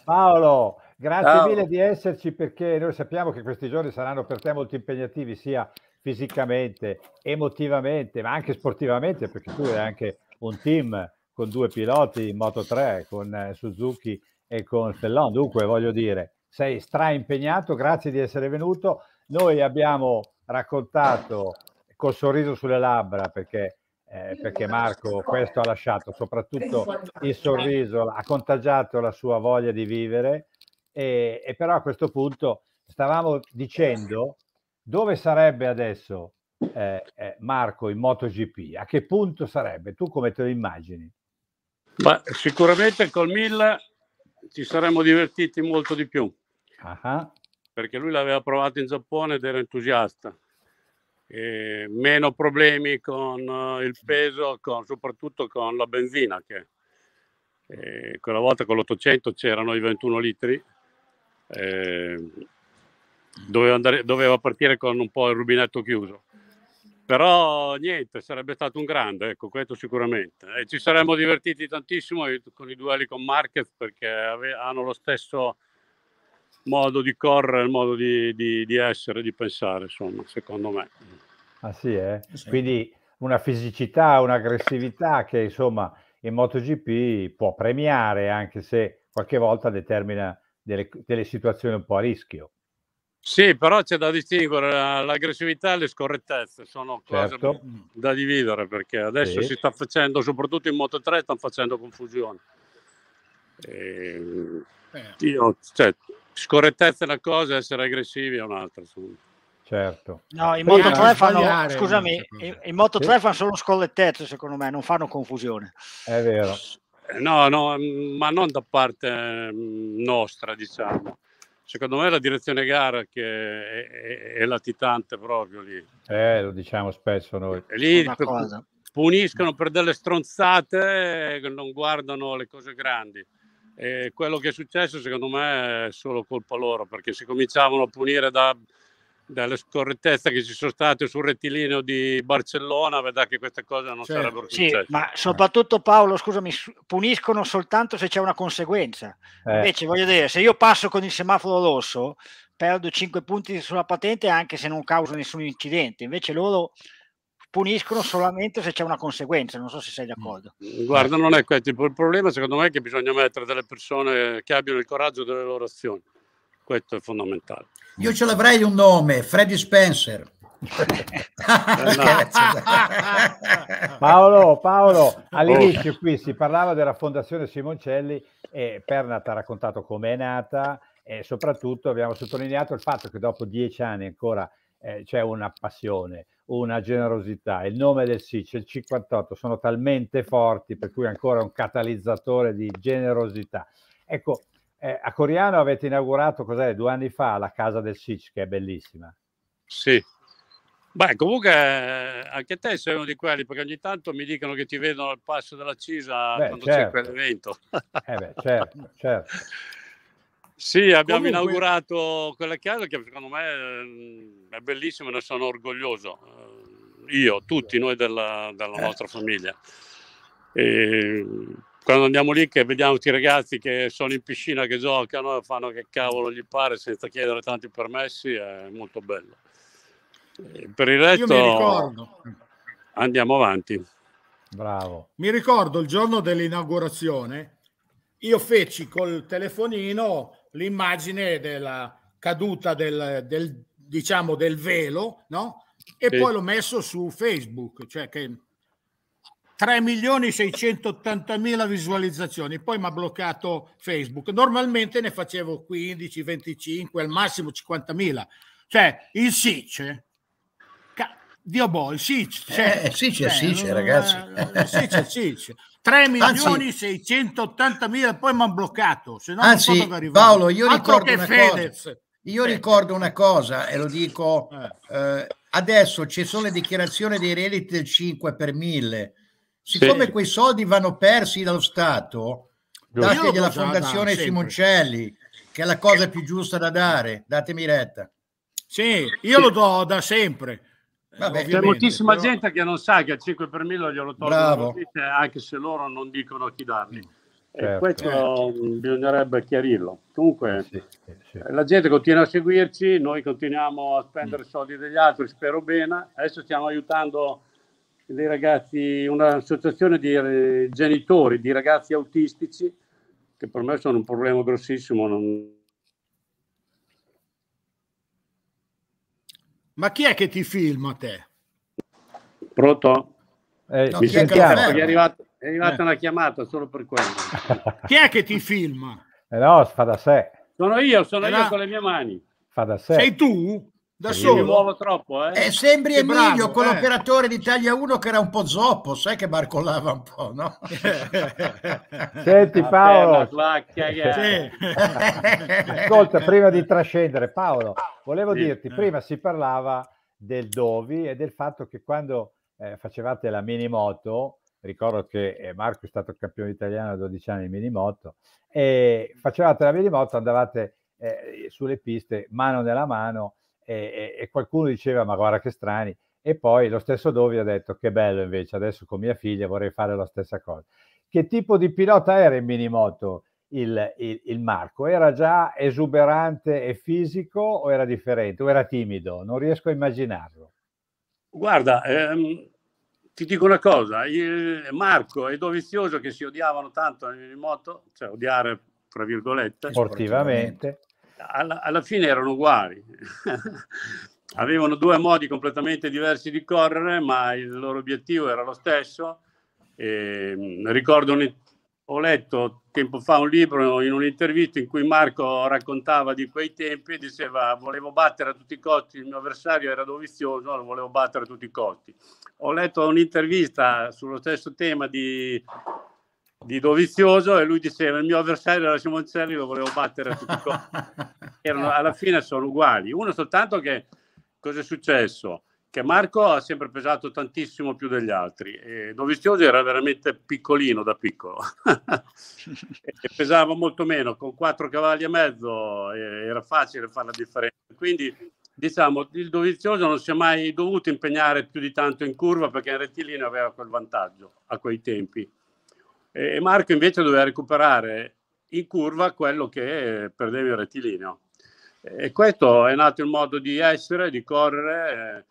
Paolo, Grazie Ciao. mille di esserci perché noi sappiamo che questi giorni saranno per te molto impegnativi sia fisicamente, emotivamente, ma anche sportivamente perché tu hai anche un team con due piloti in Moto 3, con eh, Suzuki e con Stellon. Dunque voglio dire, sei stra impegnato, grazie di essere venuto. Noi abbiamo raccontato col sorriso sulle labbra perché eh, perché Marco questo ha lasciato, soprattutto il eh. sorriso, ha contagiato la sua voglia di vivere e, e però a questo punto stavamo dicendo dove sarebbe adesso eh, eh, Marco in MotoGP? A che punto sarebbe? Tu come te lo immagini? Ma sicuramente col Milla ci saremmo divertiti molto di più. Uh-huh. Perché lui l'aveva provato in Giappone ed era entusiasta. E meno problemi con eh, il peso, con, soprattutto con la benzina, che eh, quella volta con l'800 c'erano i 21 litri Ehm, doveva, andare, doveva partire con un po' il rubinetto chiuso. Però niente, sarebbe stato un grande, ecco, questo sicuramente. E ci saremmo divertiti tantissimo con i duelli con Marquez perché ave- hanno lo stesso modo di correre, il modo di, di, di, essere, di pensare, insomma, secondo me. Ah sì, eh? sì. quindi una fisicità, un'aggressività che insomma in MotoGP può premiare anche se qualche volta determina delle, delle situazioni un po' a rischio. Sì, però c'è da distinguere l'aggressività e le scorrettezze, sono cose certo. da dividere perché adesso sì. si sta facendo, soprattutto in Moto 3, stanno facendo confusione. E... Eh. Io, cioè, scorrettezza è una cosa, essere aggressivi è un'altra. Certo. No, in Moto 3 fanno, scusami, in Moto 3 sì. fanno solo scorrettezze secondo me, non fanno confusione. È vero. No, no, mm, ma non da parte mm, nostra, diciamo. Secondo me è la direzione gara che è, è, è latitante proprio lì. Eh, lo diciamo spesso noi. E lì Una puniscono per delle stronzate che non guardano le cose grandi. E quello che è successo, secondo me, è solo colpa loro, perché si cominciavano a punire da, dalle scorrettezze che ci sono state sul rettilineo di Barcellona, vedrà che queste cose non cioè, sarebbero successe. Sì, ma soprattutto Paolo, scusami, puniscono soltanto se c'è una conseguenza. Eh. Invece voglio dire, se io passo con il semaforo rosso, perdo 5 punti sulla patente anche se non causa nessun incidente. Invece loro puniscono solamente se c'è una conseguenza, non so se sei d'accordo. Mm. Guarda, non è questo il problema, secondo me è che bisogna mettere delle persone che abbiano il coraggio delle loro azioni questo è fondamentale. Io ce l'avrei un nome, Freddy Spencer. Eh, Paolo, Paolo, oh. all'inizio qui si parlava della Fondazione Simoncelli e Pernat ha raccontato come è nata e soprattutto abbiamo sottolineato il fatto che dopo dieci anni ancora eh, c'è una passione, una generosità. Il nome del SIC, il 58, sono talmente forti per cui ancora è un catalizzatore di generosità. Ecco, eh, a Coriano avete inaugurato, cos'è, due anni fa la casa del Sic, che è bellissima. Sì. Beh, comunque eh, anche te sei uno di quelli, perché ogni tanto mi dicono che ti vedono al passo della Cisa beh, quando certo. c'è quell'evento. Eh beh, certo, certo. Sì, abbiamo Comunque... inaugurato quella casa che secondo me mm, è bellissima e ne sono orgoglioso. Eh, io, tutti noi della, della eh. nostra famiglia. E quando andiamo lì che vediamo tutti i ragazzi che sono in piscina, che giocano e fanno che cavolo gli pare senza chiedere tanti permessi, è molto bello. Per il resto andiamo avanti. Bravo. Mi ricordo il giorno dell'inaugurazione, io feci col telefonino l'immagine della caduta del, del diciamo del velo, no? E sì. poi l'ho messo su Facebook, cioè che 3 milioni 680 mila visualizzazioni, poi mi ha bloccato Facebook. Normalmente ne facevo 15, 25, al massimo 50.000. Cioè, il SIC, ca- Dio boh, il SIC. Eh, cioè, cioè eh, SIC è SIC, ragazzi. Il SIC è SIC. 3 milioni 680 mila, poi mi hanno bloccato. Se no Anzi, non so dove Paolo, io ricordo una Fedez. cosa. Io eh. ricordo una cosa e lo dico, eh. eh adesso ci sono le dichiarazioni dei redditi del 5 per 1000 siccome sì. quei soldi vanno persi dallo Stato, dategli alla Fondazione Simoncelli, che è la cosa più giusta da dare, datemi retta. Sì, io sì. lo do da sempre. Vabbè, C'è moltissima però... gente che non sa che a 5 per 1000 glielo tolgono anche se loro non dicono a chi darli. Certo. E questo eh. bisognerebbe chiarirlo. Comunque, sì, sì. la gente continua a seguirci, noi continuiamo a spendere i mm. soldi degli altri, spero bene. Adesso stiamo aiutando dei ragazzi, un'associazione di eh, genitori di ragazzi autistici che per me sono un problema grossissimo. Non... Ma chi è che ti filma te? Pronto? Eh, no, mi sentiamo. È, arrivata, è arrivata eh. una chiamata solo per quello. chi è che ti filma? Eh no, fa da sé. Sono io, sono eh io no. con le mie mani. Fa da sé. Sei tu? da solo. Mi muovo troppo, eh? eh sembri che Emilio, bravo, quell'operatore eh. di Italia 1 che era un po' zoppo, sai che barcollava un po', no? Senti ah, Paolo, sì. ascolta, prima di trascendere, Paolo, volevo sì. dirti, eh. prima si parlava del Dovi e del fatto che quando eh, facevate la minimoto, ricordo che eh, Marco è stato campione italiano a 12 anni di minimoto, e facevate la minimoto, andavate eh, sulle piste mano nella mano, e, e, qualcuno diceva ma guarda che strani e poi lo stesso Dovi ha detto che bello invece adesso con mia figlia vorrei fare la stessa cosa che tipo di pilota era in minimoto il, il, il Marco era già esuberante e fisico o era differente o era timido non riesco a immaginarlo guarda ehm, ti dico una cosa il Marco e Dovizioso che si odiavano tanto in minimoto cioè odiare tra virgolette sportivamente alla, alla fine erano uguali. Avevano due modi completamente diversi di correre, ma il loro obiettivo era lo stesso. E, mm, ricordo ho letto tempo fa un libro in un'intervista in cui Marco raccontava di quei tempi e diceva volevo battere a tutti i costi, il mio avversario era dovizioso, lo volevo battere a tutti i costi. Ho letto un'intervista sullo stesso tema di di Dovizioso e lui diceva il mio avversario era Simoncelli lo volevo battere a tutti i costi alla fine sono uguali uno soltanto che cosa è successo che Marco ha sempre pesato tantissimo più degli altri e Dovizioso era veramente piccolino da piccolo e pesava molto meno con quattro cavalli e mezzo era facile fare la differenza quindi diciamo, il Dovizioso non si è mai dovuto impegnare più di tanto in curva perché in rettilineo aveva quel vantaggio a quei tempi. E Marco invece doveva recuperare in curva quello che perdeva il rettilineo. E questo è nato il modo di essere, di correre, eh,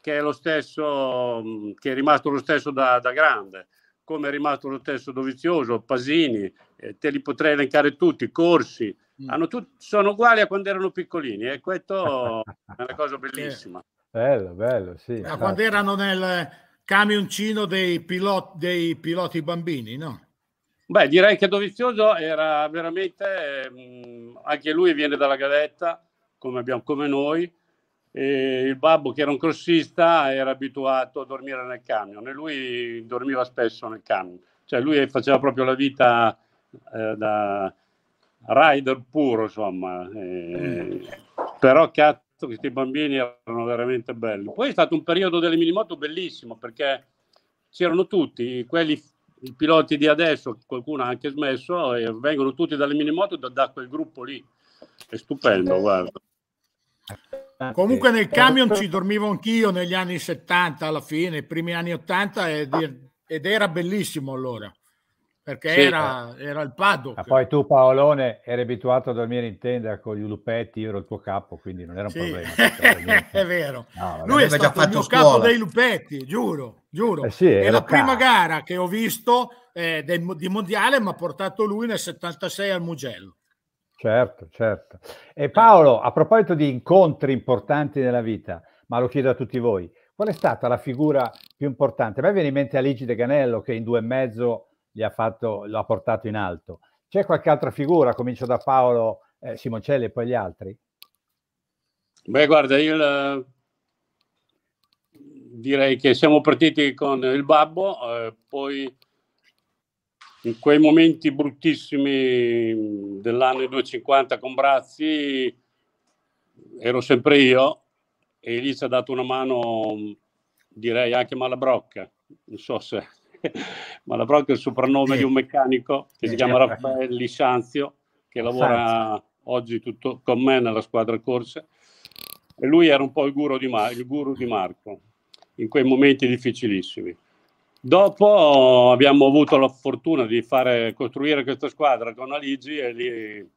che, è lo stesso, mm, che è rimasto lo stesso da, da grande, come è rimasto lo stesso Dovizioso, Pasini, eh, te li potrei elencare tutti, Corsi, mm. tut- sono uguali a quando erano piccolini e questo è una cosa bellissima. Bello, bello, sì. Eh, quando esatto. erano nel, camioncino dei, pilot, dei piloti bambini, no? Beh, direi che Dovizioso era veramente, mh, mm, anche lui viene dalla Galetta, come, abbiamo, come noi, e il babbo che era un crossista era abituato a dormire nel camion e lui dormiva spesso nel camion, cioè lui faceva proprio la vita eh, da rider puro, insomma, eh, mm. però cazzo questi bambini erano veramente belli. Poi è stato un periodo delle minimoto bellissimo perché c'erano tutti, quelli, i piloti di adesso, qualcuno ha anche smesso, e vengono tutti dalle minimoto da, da quel gruppo lì. È stupendo, guarda. Comunque nel eh, camion ci dormivo anch'io negli anni 70 alla fine, i primi anni 80 ed, ed era bellissimo allora perché sì, era, eh. era, il paddock. Ma poi tu Paolone eri abituato a dormire in tenda con gli lupetti, io ero il tuo capo, quindi non era un sì. problema. è vero. No, Lui è stato il mio capo dei lupetti, giuro, giuro. Eh sì, è la capo. prima gara che ho visto eh, di mondiale, mi ha portato lui nel 76 al Mugello. Certo, certo. E eh. Paolo, a proposito di incontri importanti nella vita, ma lo chiedo a tutti voi, qual è stata la figura più importante? A me viene in mente Aligi De Ganello che in due e mezzo li ha fatto, lo ha portato in alto. C'è qualche altra figura? Comincio da Paolo eh, Simoncelli e poi gli altri. Beh, guarda, io la... Eh, direi che siamo partiti con il babbo, eh, poi in quei momenti bruttissimi dell'anno 250 con Brazzi ero sempre io e lì ci ha dato una mano direi anche Malabrocca non so se ma Malabrocco proprio il soprannome sì. di un meccanico che sì. si chiama Raffaele Liscianzio, che lavora Sanzio. oggi tutto con me nella squadra corse. E lui era un po' il guru di, Mar- il guru di Marco in quei momenti difficilissimi. Dopo abbiamo avuto la fortuna di fare, costruire questa squadra con Aligi e lì,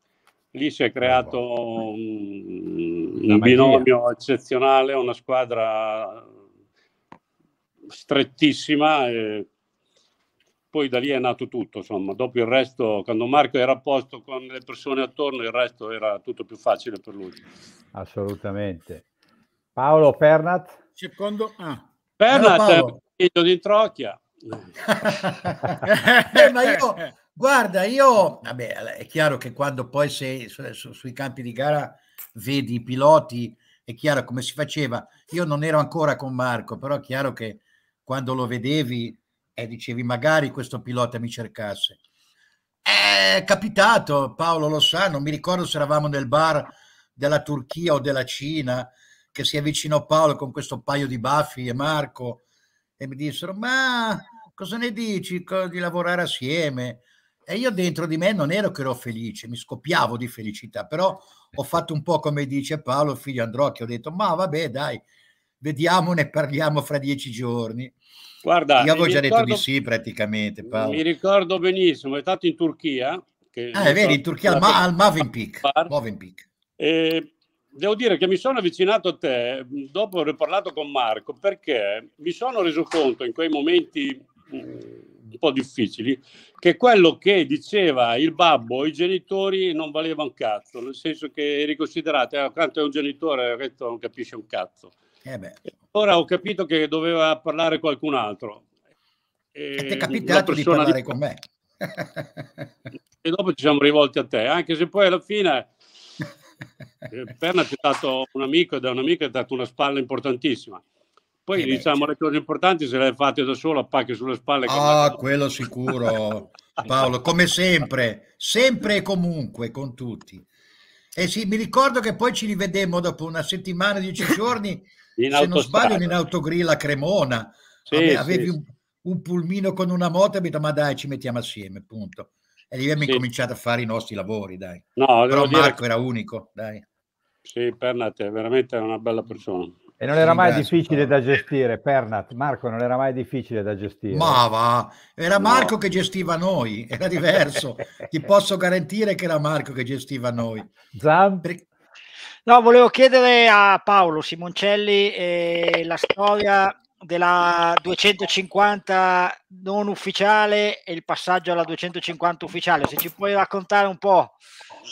lì si è creato ecco. un, un binomio eccezionale, una squadra strettissima. E poi da lì è nato tutto, insomma, dopo il resto, quando Marco era a posto con le persone attorno, il resto era tutto più facile per lui. Assolutamente. Paolo Pernat? Secondo... Ah. Pernat è figlio di Trocchia. eh, ma io, guarda, io, vabbè, è chiaro che quando poi sei su, su, sui campi di gara vedi i piloti, è chiaro come si faceva. Io non ero ancora con Marco, però è chiaro che quando lo vedevi e eh, dicevi magari questo pilota mi cercasse. È capitato, Paolo lo sa, non mi ricordo se eravamo nel bar della Turchia o della Cina, che si avvicinò Paolo con questo paio di baffi e Marco e mi dissero ma cosa ne dici di lavorare assieme? E io dentro di me non ero che ero felice, mi scoppiavo di felicità, però ho fatto un po' come dice Paolo, figlio Androcchi, ho detto ma vabbè dai, vediamo, ne parliamo fra dieci giorni. Guarda, Io avevo già ricordo, detto di sì praticamente. Paolo. Mi ricordo benissimo, è stato in Turchia. Che ah, è vero, in Turchia al, Mavin al Mavenpeak. Mavenpeak. E devo dire che mi sono avvicinato a te dopo aver parlato con Marco perché mi sono reso conto in quei momenti mm, un po' difficili che quello che diceva il babbo i genitori non valeva un cazzo nel senso che eri considerato accanto eh, a un genitore questo non capisce un cazzo eh Ora ho capito che doveva parlare qualcun altro. E ti eh, è capitato di parlare di... con me. e dopo ci siamo rivolti a te, anche se poi alla fine eh, Perna ti ha dato un amico e da un amico ti ha dato una spalla importantissima. Poi eh beh, diciamo le cose importanti se le hai fatte da solo, pacche sulle spalle. Ah, oh, quello sicuro, Paolo, come sempre, sempre e comunque con tutti. E eh sì, mi ricordo che poi ci rivedemmo dopo una settimana, dieci giorni in se non sbaglio in autogrill a Cremona, sì, Vabbè, avevi sì, un, un, pulmino con una moto e mi detto ma dai ci mettiamo assieme, punto. E lì abbiamo sì. incominciato a fare i nostri lavori, dai. No, Però Marco che... era unico, dai. Sì, Pernat è veramente una bella persona. E non era mai difficile da gestire, Pernat. Marco non era mai difficile da gestire. Ma va, era Marco no. che gestiva noi, era diverso. Ti posso garantire che era Marco che gestiva noi. Zan? Per... No, volevo chiedere a Paolo Simoncelli eh, la storia della 250 non ufficiale e il passaggio alla 250 ufficiale. Se ci puoi raccontare un po'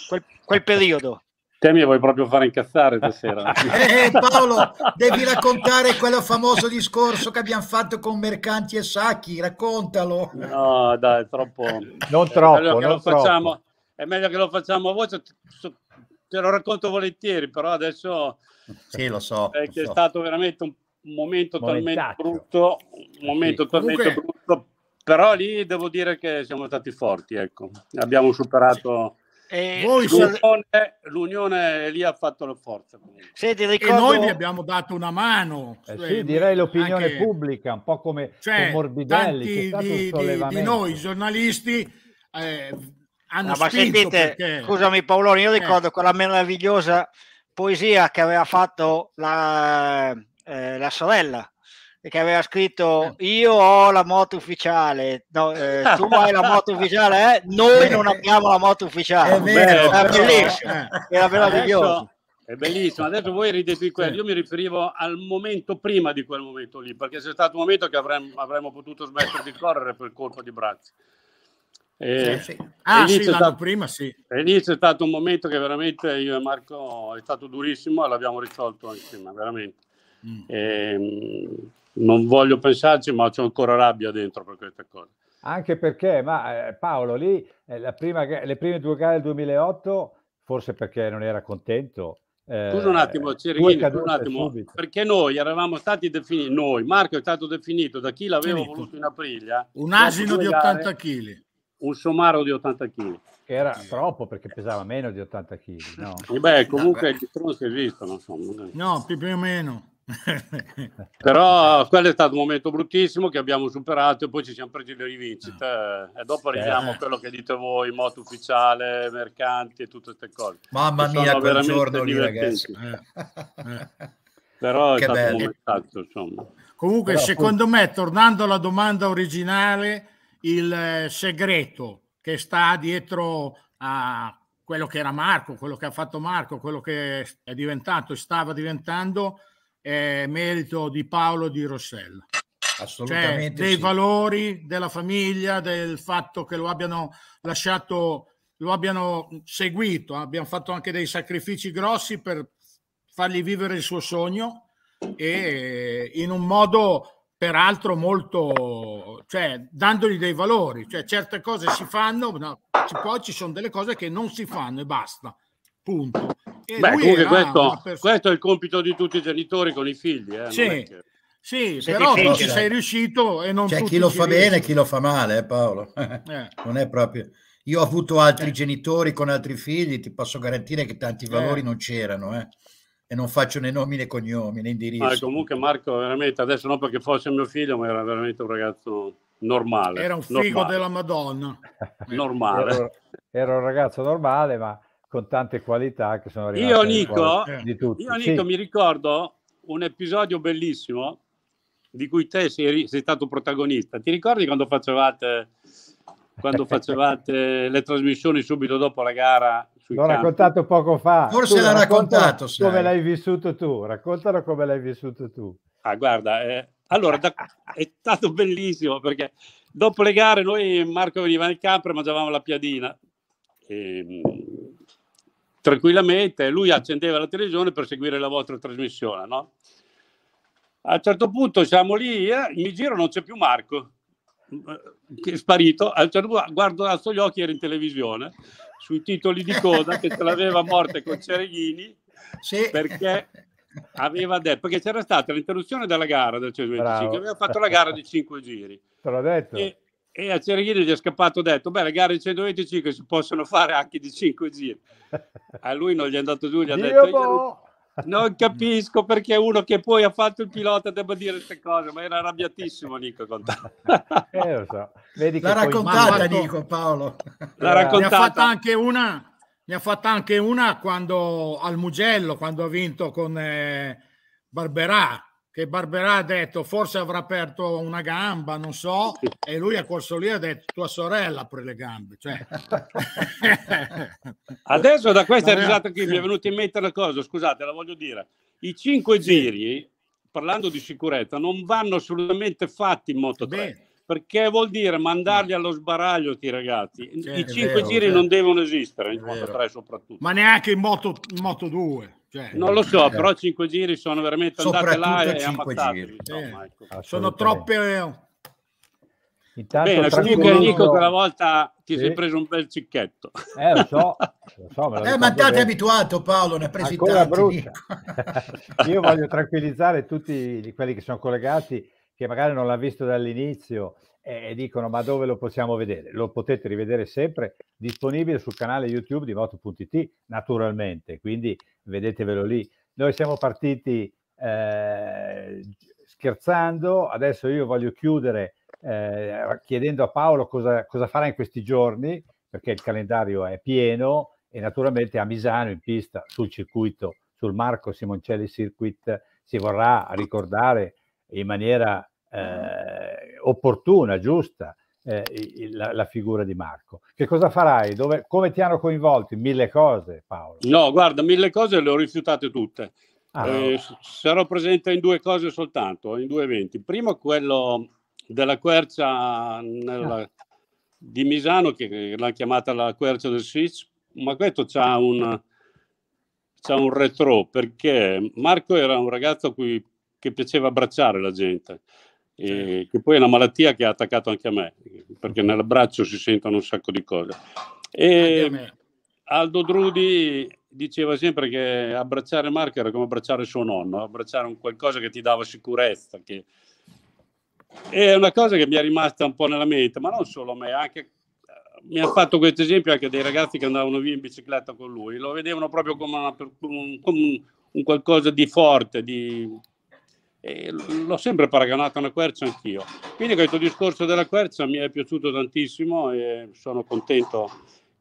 quel, quel periodo. Te mi vuoi proprio fare incazzare stasera. Eh, eh, Paolo, devi raccontare quel famoso discorso che abbiamo fatto con Mercanti e Sacchi, raccontalo. No, dai, troppo. Non troppo, lo facciamo... È meglio che lo facciamo a voce, te lo racconto volentieri, però adesso... Sì, lo so. Perché lo so. è stato veramente un momento talmente brutto, un momento sì. talmente Comunque... brutto, però lì devo dire che siamo stati forti, ecco. Abbiamo superato... E l'unione, l'unione, lì ha fatto la forza. Senti, ricordo... E noi vi abbiamo dato una mano. Eh cioè, sì, direi l'opinione anche... pubblica, un po' come cioè, Morbidelli. Tanti di, di, di, noi giornalisti eh, hanno ah, no, sentite, perché... scusami Paolone, io eh. ricordo eh. quella meravigliosa poesia che aveva fatto la, eh, la sorella che aveva scritto eh. io ho la moto ufficiale no, eh, tu hai la moto ufficiale eh? noi non abbiamo la moto ufficiale vero, era bellissimo eh. era meraviglioso è bellissimo, adesso voi ridete di quello, io mi riferivo al momento prima di quel momento lì, perché c'è stato un momento che avremmo, avremmo potuto smettere di correre per colpo di braccio. Eh, sì, sì. Ah, sì, stato, prima sì. All'inizio è stato un momento che veramente io e Marco è stato durissimo e l'abbiamo risolto insieme, veramente. Mm. E, ehm, non voglio pensarci, ma ho ancora rabbia dentro per queste cose. Anche perché, ma eh, Paolo, lì eh, prima, le prime due gare del 2008, forse perché non era contento. scusa eh, un attimo, Cerini, un attimo, perché noi eravamo stati definiti, noi, Marco è stato definito da chi l'avevo voluto in aprile. Un asino di 80 kg un somaro di 80 kg. Che era eh. troppo perché pesava meno di 80 kg, no? E eh beh, comunque no, eh gli stronzi esistono, insomma. No, più, più o meno. Però quello è stato un momento bruttissimo che abbiamo superato e poi ci siamo presi le rivincite no. e dopo arriviamo a eh. quello che dite voi, moto ufficiale, mercanti e tutte queste cose. Mamma che mia, quel giorno lì ragazzi. Eh. Però che è stato bello. un momento, insomma. Comunque, Però, secondo appunto... me, tornando alla domanda originale, il eh, segreto che sta dietro a quello che era Marco, quello che ha fatto Marco, quello che è diventato e stava diventando, è merito di Paolo di Rossella. Assolutamente. Cioè, dei sì. valori della famiglia, del fatto che lo abbiano lasciato, lo abbiano seguito, abbiamo fatto anche dei sacrifici grossi per fargli vivere il suo sogno e in un modo peraltro molto, cioè dandogli dei valori, cioè certe cose si fanno, no, poi ci sono delle cose che non si fanno e basta, punto. E Beh, comunque questo, questo, è il compito di tutti i genitori con i figli. Eh, sì, che... sì però tu ci sei riuscito e non... C'è cioè, chi lo fa riescono. bene e chi lo fa male, eh, Paolo. Eh. Non è proprio... Io ho avuto altri eh. genitori con altri figli, ti posso garantire che tanti eh. valori non c'erano. Eh e non faccio né nomi né cognomi né indirizzi. Ma comunque Marco veramente adesso non perché fosse mio figlio ma era veramente un ragazzo normale. Era un figo normale. della Madonna. normale. Era, era, un ragazzo normale ma con tante qualità che sono arrivate io Nico, di tutti. Io Nico sì. mi ricordo un episodio bellissimo di cui te sei, sei stato protagonista. Ti ricordi quando facevate, quando facevate le trasmissioni subito dopo la gara L'ho campi. raccontato poco fa. Forse l'ha raccontato. Come l'hai vissuto tu? Raccontalo come l'hai vissuto tu. Ah, guarda, eh, allora da, è stato bellissimo perché dopo le gare noi Marco veniva nel campo e mangiavamo la piadina. E, ehm, tranquillamente, lui accendeva la televisione per seguire la vostra trasmissione, no? A un certo punto siamo lì, eh, mi giro non c'è più Marco, eh, che è sparito, a un certo punto guardo verso gli occhi, era in televisione, sui titoli di coda che ce l'aveva morte con Cereghini sì. perché aveva detto perché c'era stata l'interruzione della gara del 125 aveva fatto la gara di 5 giri te l'ho detto e, e a Cereghini gli è scappato detto beh le gare di 125 si possono fare anche di 5 giri a lui non gli è andato giù gli ha Dio detto boh non capisco perché uno che poi ha fatto il pilota debba dire queste cose, ma era arrabbiatissimo Nico con eh, so. Vedi L'ha raccontata fatto... Nico Paolo. L'ha eh, raccontata. Ne ha fatta anche una, ne ha fatta anche una quando al Mugello, quando ha vinto con eh, Barberà che Barberà ha detto forse avrà aperto una gamba, non so, e lui ha corso lì e ha detto tua sorella apre le gambe. Cioè... Adesso da questa risata qui mi è venuta in mente una cosa, scusate, la voglio dire. I cinque giri, parlando di sicurezza, non vanno assolutamente fatti in moto 3. Beh perché vuol dire mandarli mm. allo sbaraglio questi ragazzi. Cioè, I cinque vero, giri cioè. non devono esistere, in 3 soprattutto. Ma neanche in Moto, in moto 2. Cioè, non lo so, eh. però cinque giri sono veramente andate là e ammazzatevi. Eh. Ecco. Sono troppe... Eh, oh. Intanto, Bene, comunque uno... Nico quella volta ti sì. sei preso un bel cicchetto. Eh, lo so, lo so lo eh, ma tanto è abituato Paolo, ne ha presi Ancora tanti. Io voglio tranquillizzare tutti quelli che sono collegati che magari non l'ha visto dall'inizio e dicono ma dove lo possiamo vedere? Lo potete rivedere sempre disponibile sul canale YouTube di Moto.it naturalmente, quindi vedetevelo lì. Noi siamo partiti eh, scherzando, adesso io voglio chiudere eh, chiedendo a Paolo cosa, cosa farà in questi giorni, perché il calendario è pieno e naturalmente a Misano in pista sul circuito, sul Marco Simoncelli Circuit si vorrà ricordare in maniera eh, opportuna, giusta, eh, la, la, figura di Marco. Che cosa farai? Dove, come ti hanno coinvolti? Mille cose, Paolo. No, guarda, mille cose le ho rifiutate tutte. Ah, eh, sarò presente in due cose soltanto, in due eventi. Primo quello della quercia nella, ah. di Misano, che l'ha chiamata la quercia del Switch, ma questo c'ha un, c'ha un retro, perché Marco era un ragazzo a cui che piaceva abbracciare la gente, e che poi è una malattia che ha attaccato anche a me, perché mm-hmm. nell'abbraccio si sentono un sacco di cose. E Aldo Drudi diceva sempre che abbracciare Marco era come abbracciare suo nonno, abbracciare un qualcosa che ti dava sicurezza. Che... È una cosa che mi è rimasta un po' nella mente, ma non solo a me, anche... mi ha fatto questo esempio anche dei ragazzi che andavano via in bicicletta con lui, lo vedevano proprio come, una, come un, un, qualcosa di forte, di, e l'ho sempre paragonato a una quercia anch'io. Quindi questo discorso della quercia mi è piaciuto tantissimo e sono contento.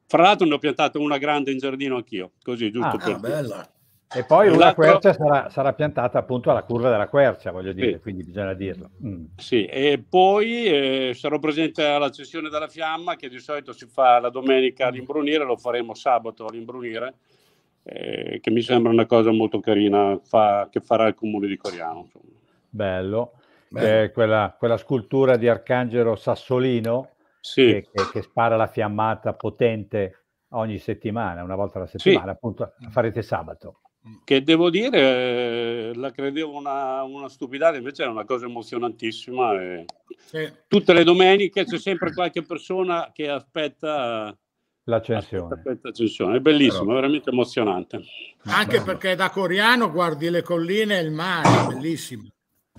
Fra l'altro ne ho piantata una grande in giardino anch'io, così giusto ah, per... Ah, bella. E poi una quercia sarà, sarà, piantata appunto alla curva della quercia, voglio dire, sì. quindi bisogna dirlo. Mm. Sì, e poi eh, sarò presente alla sessione della fiamma che di solito si fa la domenica all'imbrunire, lo faremo sabato all'imbrunire eh, che mi sembra una cosa molto carina fa, che farà il comune di Coriano. Insomma. Bello, Bello. Quella, quella, scultura di Arcangelo Sassolino sì. che, che, che, spara la fiammata potente ogni settimana, una volta alla settimana, sì. appunto farete sabato. Che devo dire, eh, la credevo una, una stupidata, invece è una cosa emozionantissima. Eh. Sì. Tutte le domeniche c'è sempre qualche persona che aspetta L'ascensione. È bellissimo, Però... è veramente emozionante. Anche perché da coreano guardi le colline e il mare, bellissimo.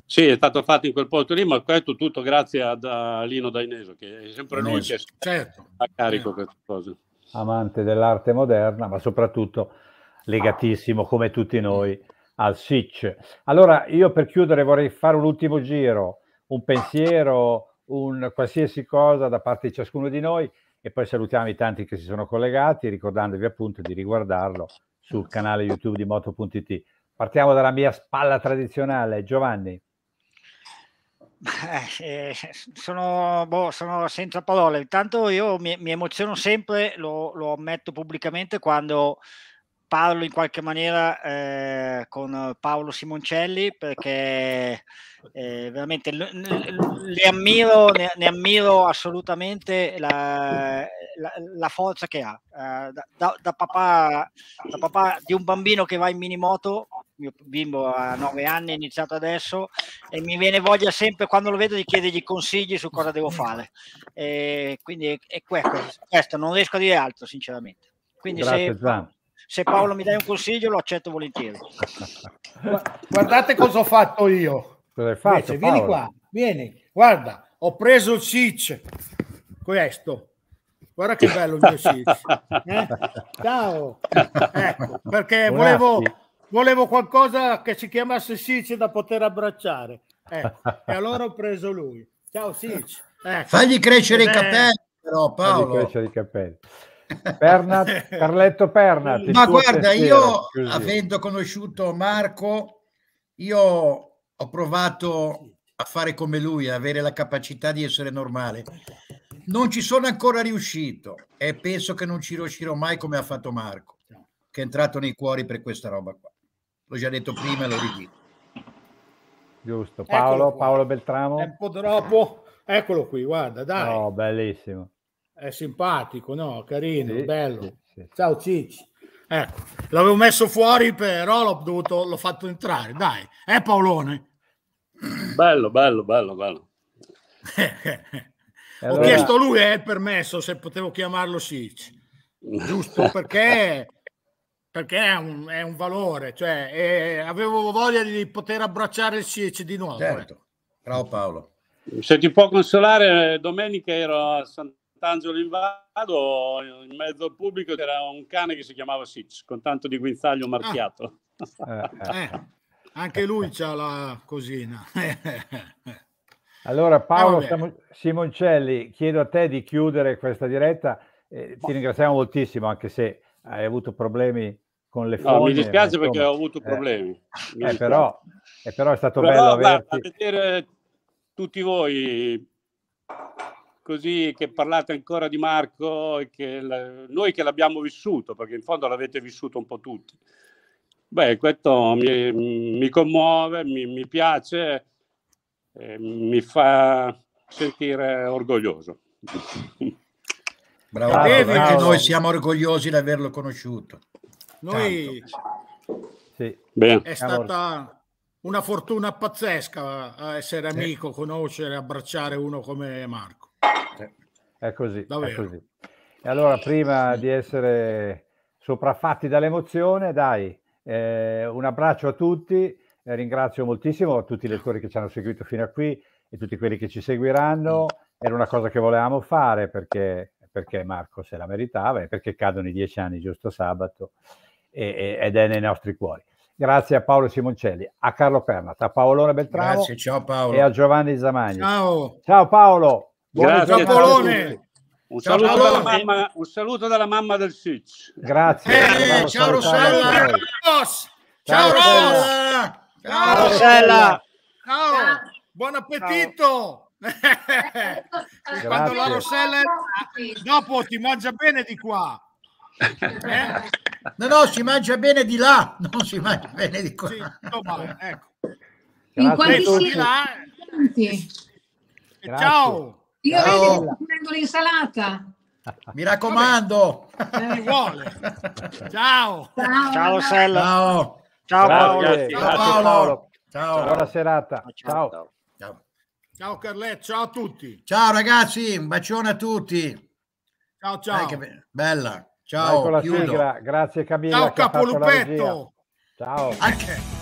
Sì, è stato fatto in quel posto lì, ma questo tutto grazie a Lino Daineso, che è sempre lui che certo. a carico certo. questa cosa. Amante dell'arte moderna, ma soprattutto legatissimo, come tutti noi, al SIC. Allora, io per chiudere vorrei fare un ultimo giro, un pensiero, un qualsiasi cosa da parte di ciascuno di noi e poi salutiamo i tanti che si sono collegati ricordandovi appunto di riguardarlo sul canale YouTube di moto.it. Partiamo dalla mia spalla tradizionale, Giovanni. Eh, eh sono, boh, sono, senza parole. Intanto io mi, mi emoziono sempre, lo, lo, ammetto pubblicamente, quando parlo in qualche maniera eh, con Paolo Simoncelli perché eh, veramente le ammiro, ne, ne ammiro assolutamente la, la, la, forza che ha. Uh, da, da, papà, da, papà, di un bambino che va in minimoto, mio bimbo ha 9 anni, è iniziato adesso, e mi viene voglia sempre quando lo vedo di chiedergli consigli su cosa devo fare. E eh, quindi è, è questo, questo, non riesco a dire altro sinceramente. Quindi Grazie, se... Gian se Paolo mi dai un consiglio lo accetto volentieri. Guardate cosa ho fatto io. Cosa hai fatto, Invece, vieni qua, vieni, guarda, ho preso il Cic, questo. Guarda che bello il mio Cic. Eh? Ciao. Ecco, perché volevo, volevo qualcosa che si chiamasse Sic da poter abbracciare. Ecco, e allora ho preso lui. Ciao Cic. Ecco. Fagli crescere Beh. i capelli però Paolo. Fagli crescere i capelli. Pernat, Carletto Pernat. Ma guarda, testiera, io così. avendo conosciuto Marco, io ho provato a fare come lui, a avere la capacità di essere normale. Non ci sono ancora riuscito e penso che non ci riuscirò mai come ha fatto Marco, che è entrato nei cuori per questa roba qua. L'ho già detto prima e lo ridico. Giusto. Paolo, Paolo Beltramo. È un po' troppo. Eccolo qui, guarda, dai. No, bellissimo. È simpatico, no? Carino, sì, bello. Sì, sì. Ciao Cicci. Ecco, l'avevo messo fuori, però l'ho, dovuto, l'ho fatto entrare. Dai, eh Paolone? Bello, bello, bello, bello. allora... Ho chiesto a lui eh, il permesso se potevo chiamarlo Sitch, giusto perché, perché è, un, è, un, valore, cioè è, avevo voglia di poter abbracciare il Sitch di nuovo. Eh. Certo. Eh. Paolo. Se ti può consolare, eh, domenica ero a Sant'Antonio Sant'Angelo in Vado, in mezzo al pubblico c'era un cane che si chiamava Sitch, con tanto di guinzaglio ah. marchiato. Ah. eh, anche lui c'ha la cosina. Eh, allora Paolo ah, Simoncelli, chiedo a te di chiudere questa diretta. Eh, ti ringraziamo moltissimo, anche se hai avuto problemi con le fogne. No, mi dispiace perché ho avuto problemi. Eh, eh, però, però, è stato però, bello averti... guarda, vedere tutti voi così che parlate ancora di Marco, e che la, noi che l'abbiamo vissuto, perché in fondo l'avete vissuto un po' tutti. Beh, questo mi, mi commuove, mi, mi piace, eh, mi fa sentire orgoglioso. Bravo, bravo, bravo. noi siamo orgogliosi di averlo conosciuto. Noi sì. è stata una fortuna pazzesca essere amico, conoscere, abbracciare uno come Marco. È così, è così. E allora, prima di essere sopraffatti dall'emozione, dai, eh, un abbraccio a tutti, eh, ringrazio moltissimo tutti i lettori che ci hanno seguito fino a qui e tutti quelli che ci seguiranno. Mm. Era una cosa che volevamo fare perché, perché Marco se la meritava e perché cadono i dieci anni giusto sabato e, e, ed è nei nostri cuori. Grazie a Paolo Simoncelli, a Carlo Pernat, a Paolone Beltrano Grazie, ciao Paolo. e a Giovanni Zamagni. Ciao, ciao Paolo. Grazie. Grazie. Un saluto, ciao, dalla mamma, un saluto dalla mamma del Sitch. Grazie. Eh, ciao Rossella. Ross. Ciao Rossella. Ciao Rossella. Ciao. ciao. Buon appetito. Ciao. Quando la Rossella dopo ti mangia bene di qua. Eh? No, no, si mangia bene di là, non si mangia bene di qua. Sì, no, ecco. In quanti si siete? Eh. Ciao. Io oh. sto prendendo l'insalata. Mi raccomando. Eh. Ciao. Ciao, ciao Sella. Ciao. Ciao, Paolo. Ciao, ciao, Paolo. ciao. Buona serata. Ciao. ciao. Ciao, ciao ciao a tutti. Ciao ragazzi, un bacione a tutti. Ciao ciao. Dai, be bella. Ciao. Dai, Grazie Camilla. Ciao Capolupetto. Ciao. Anche.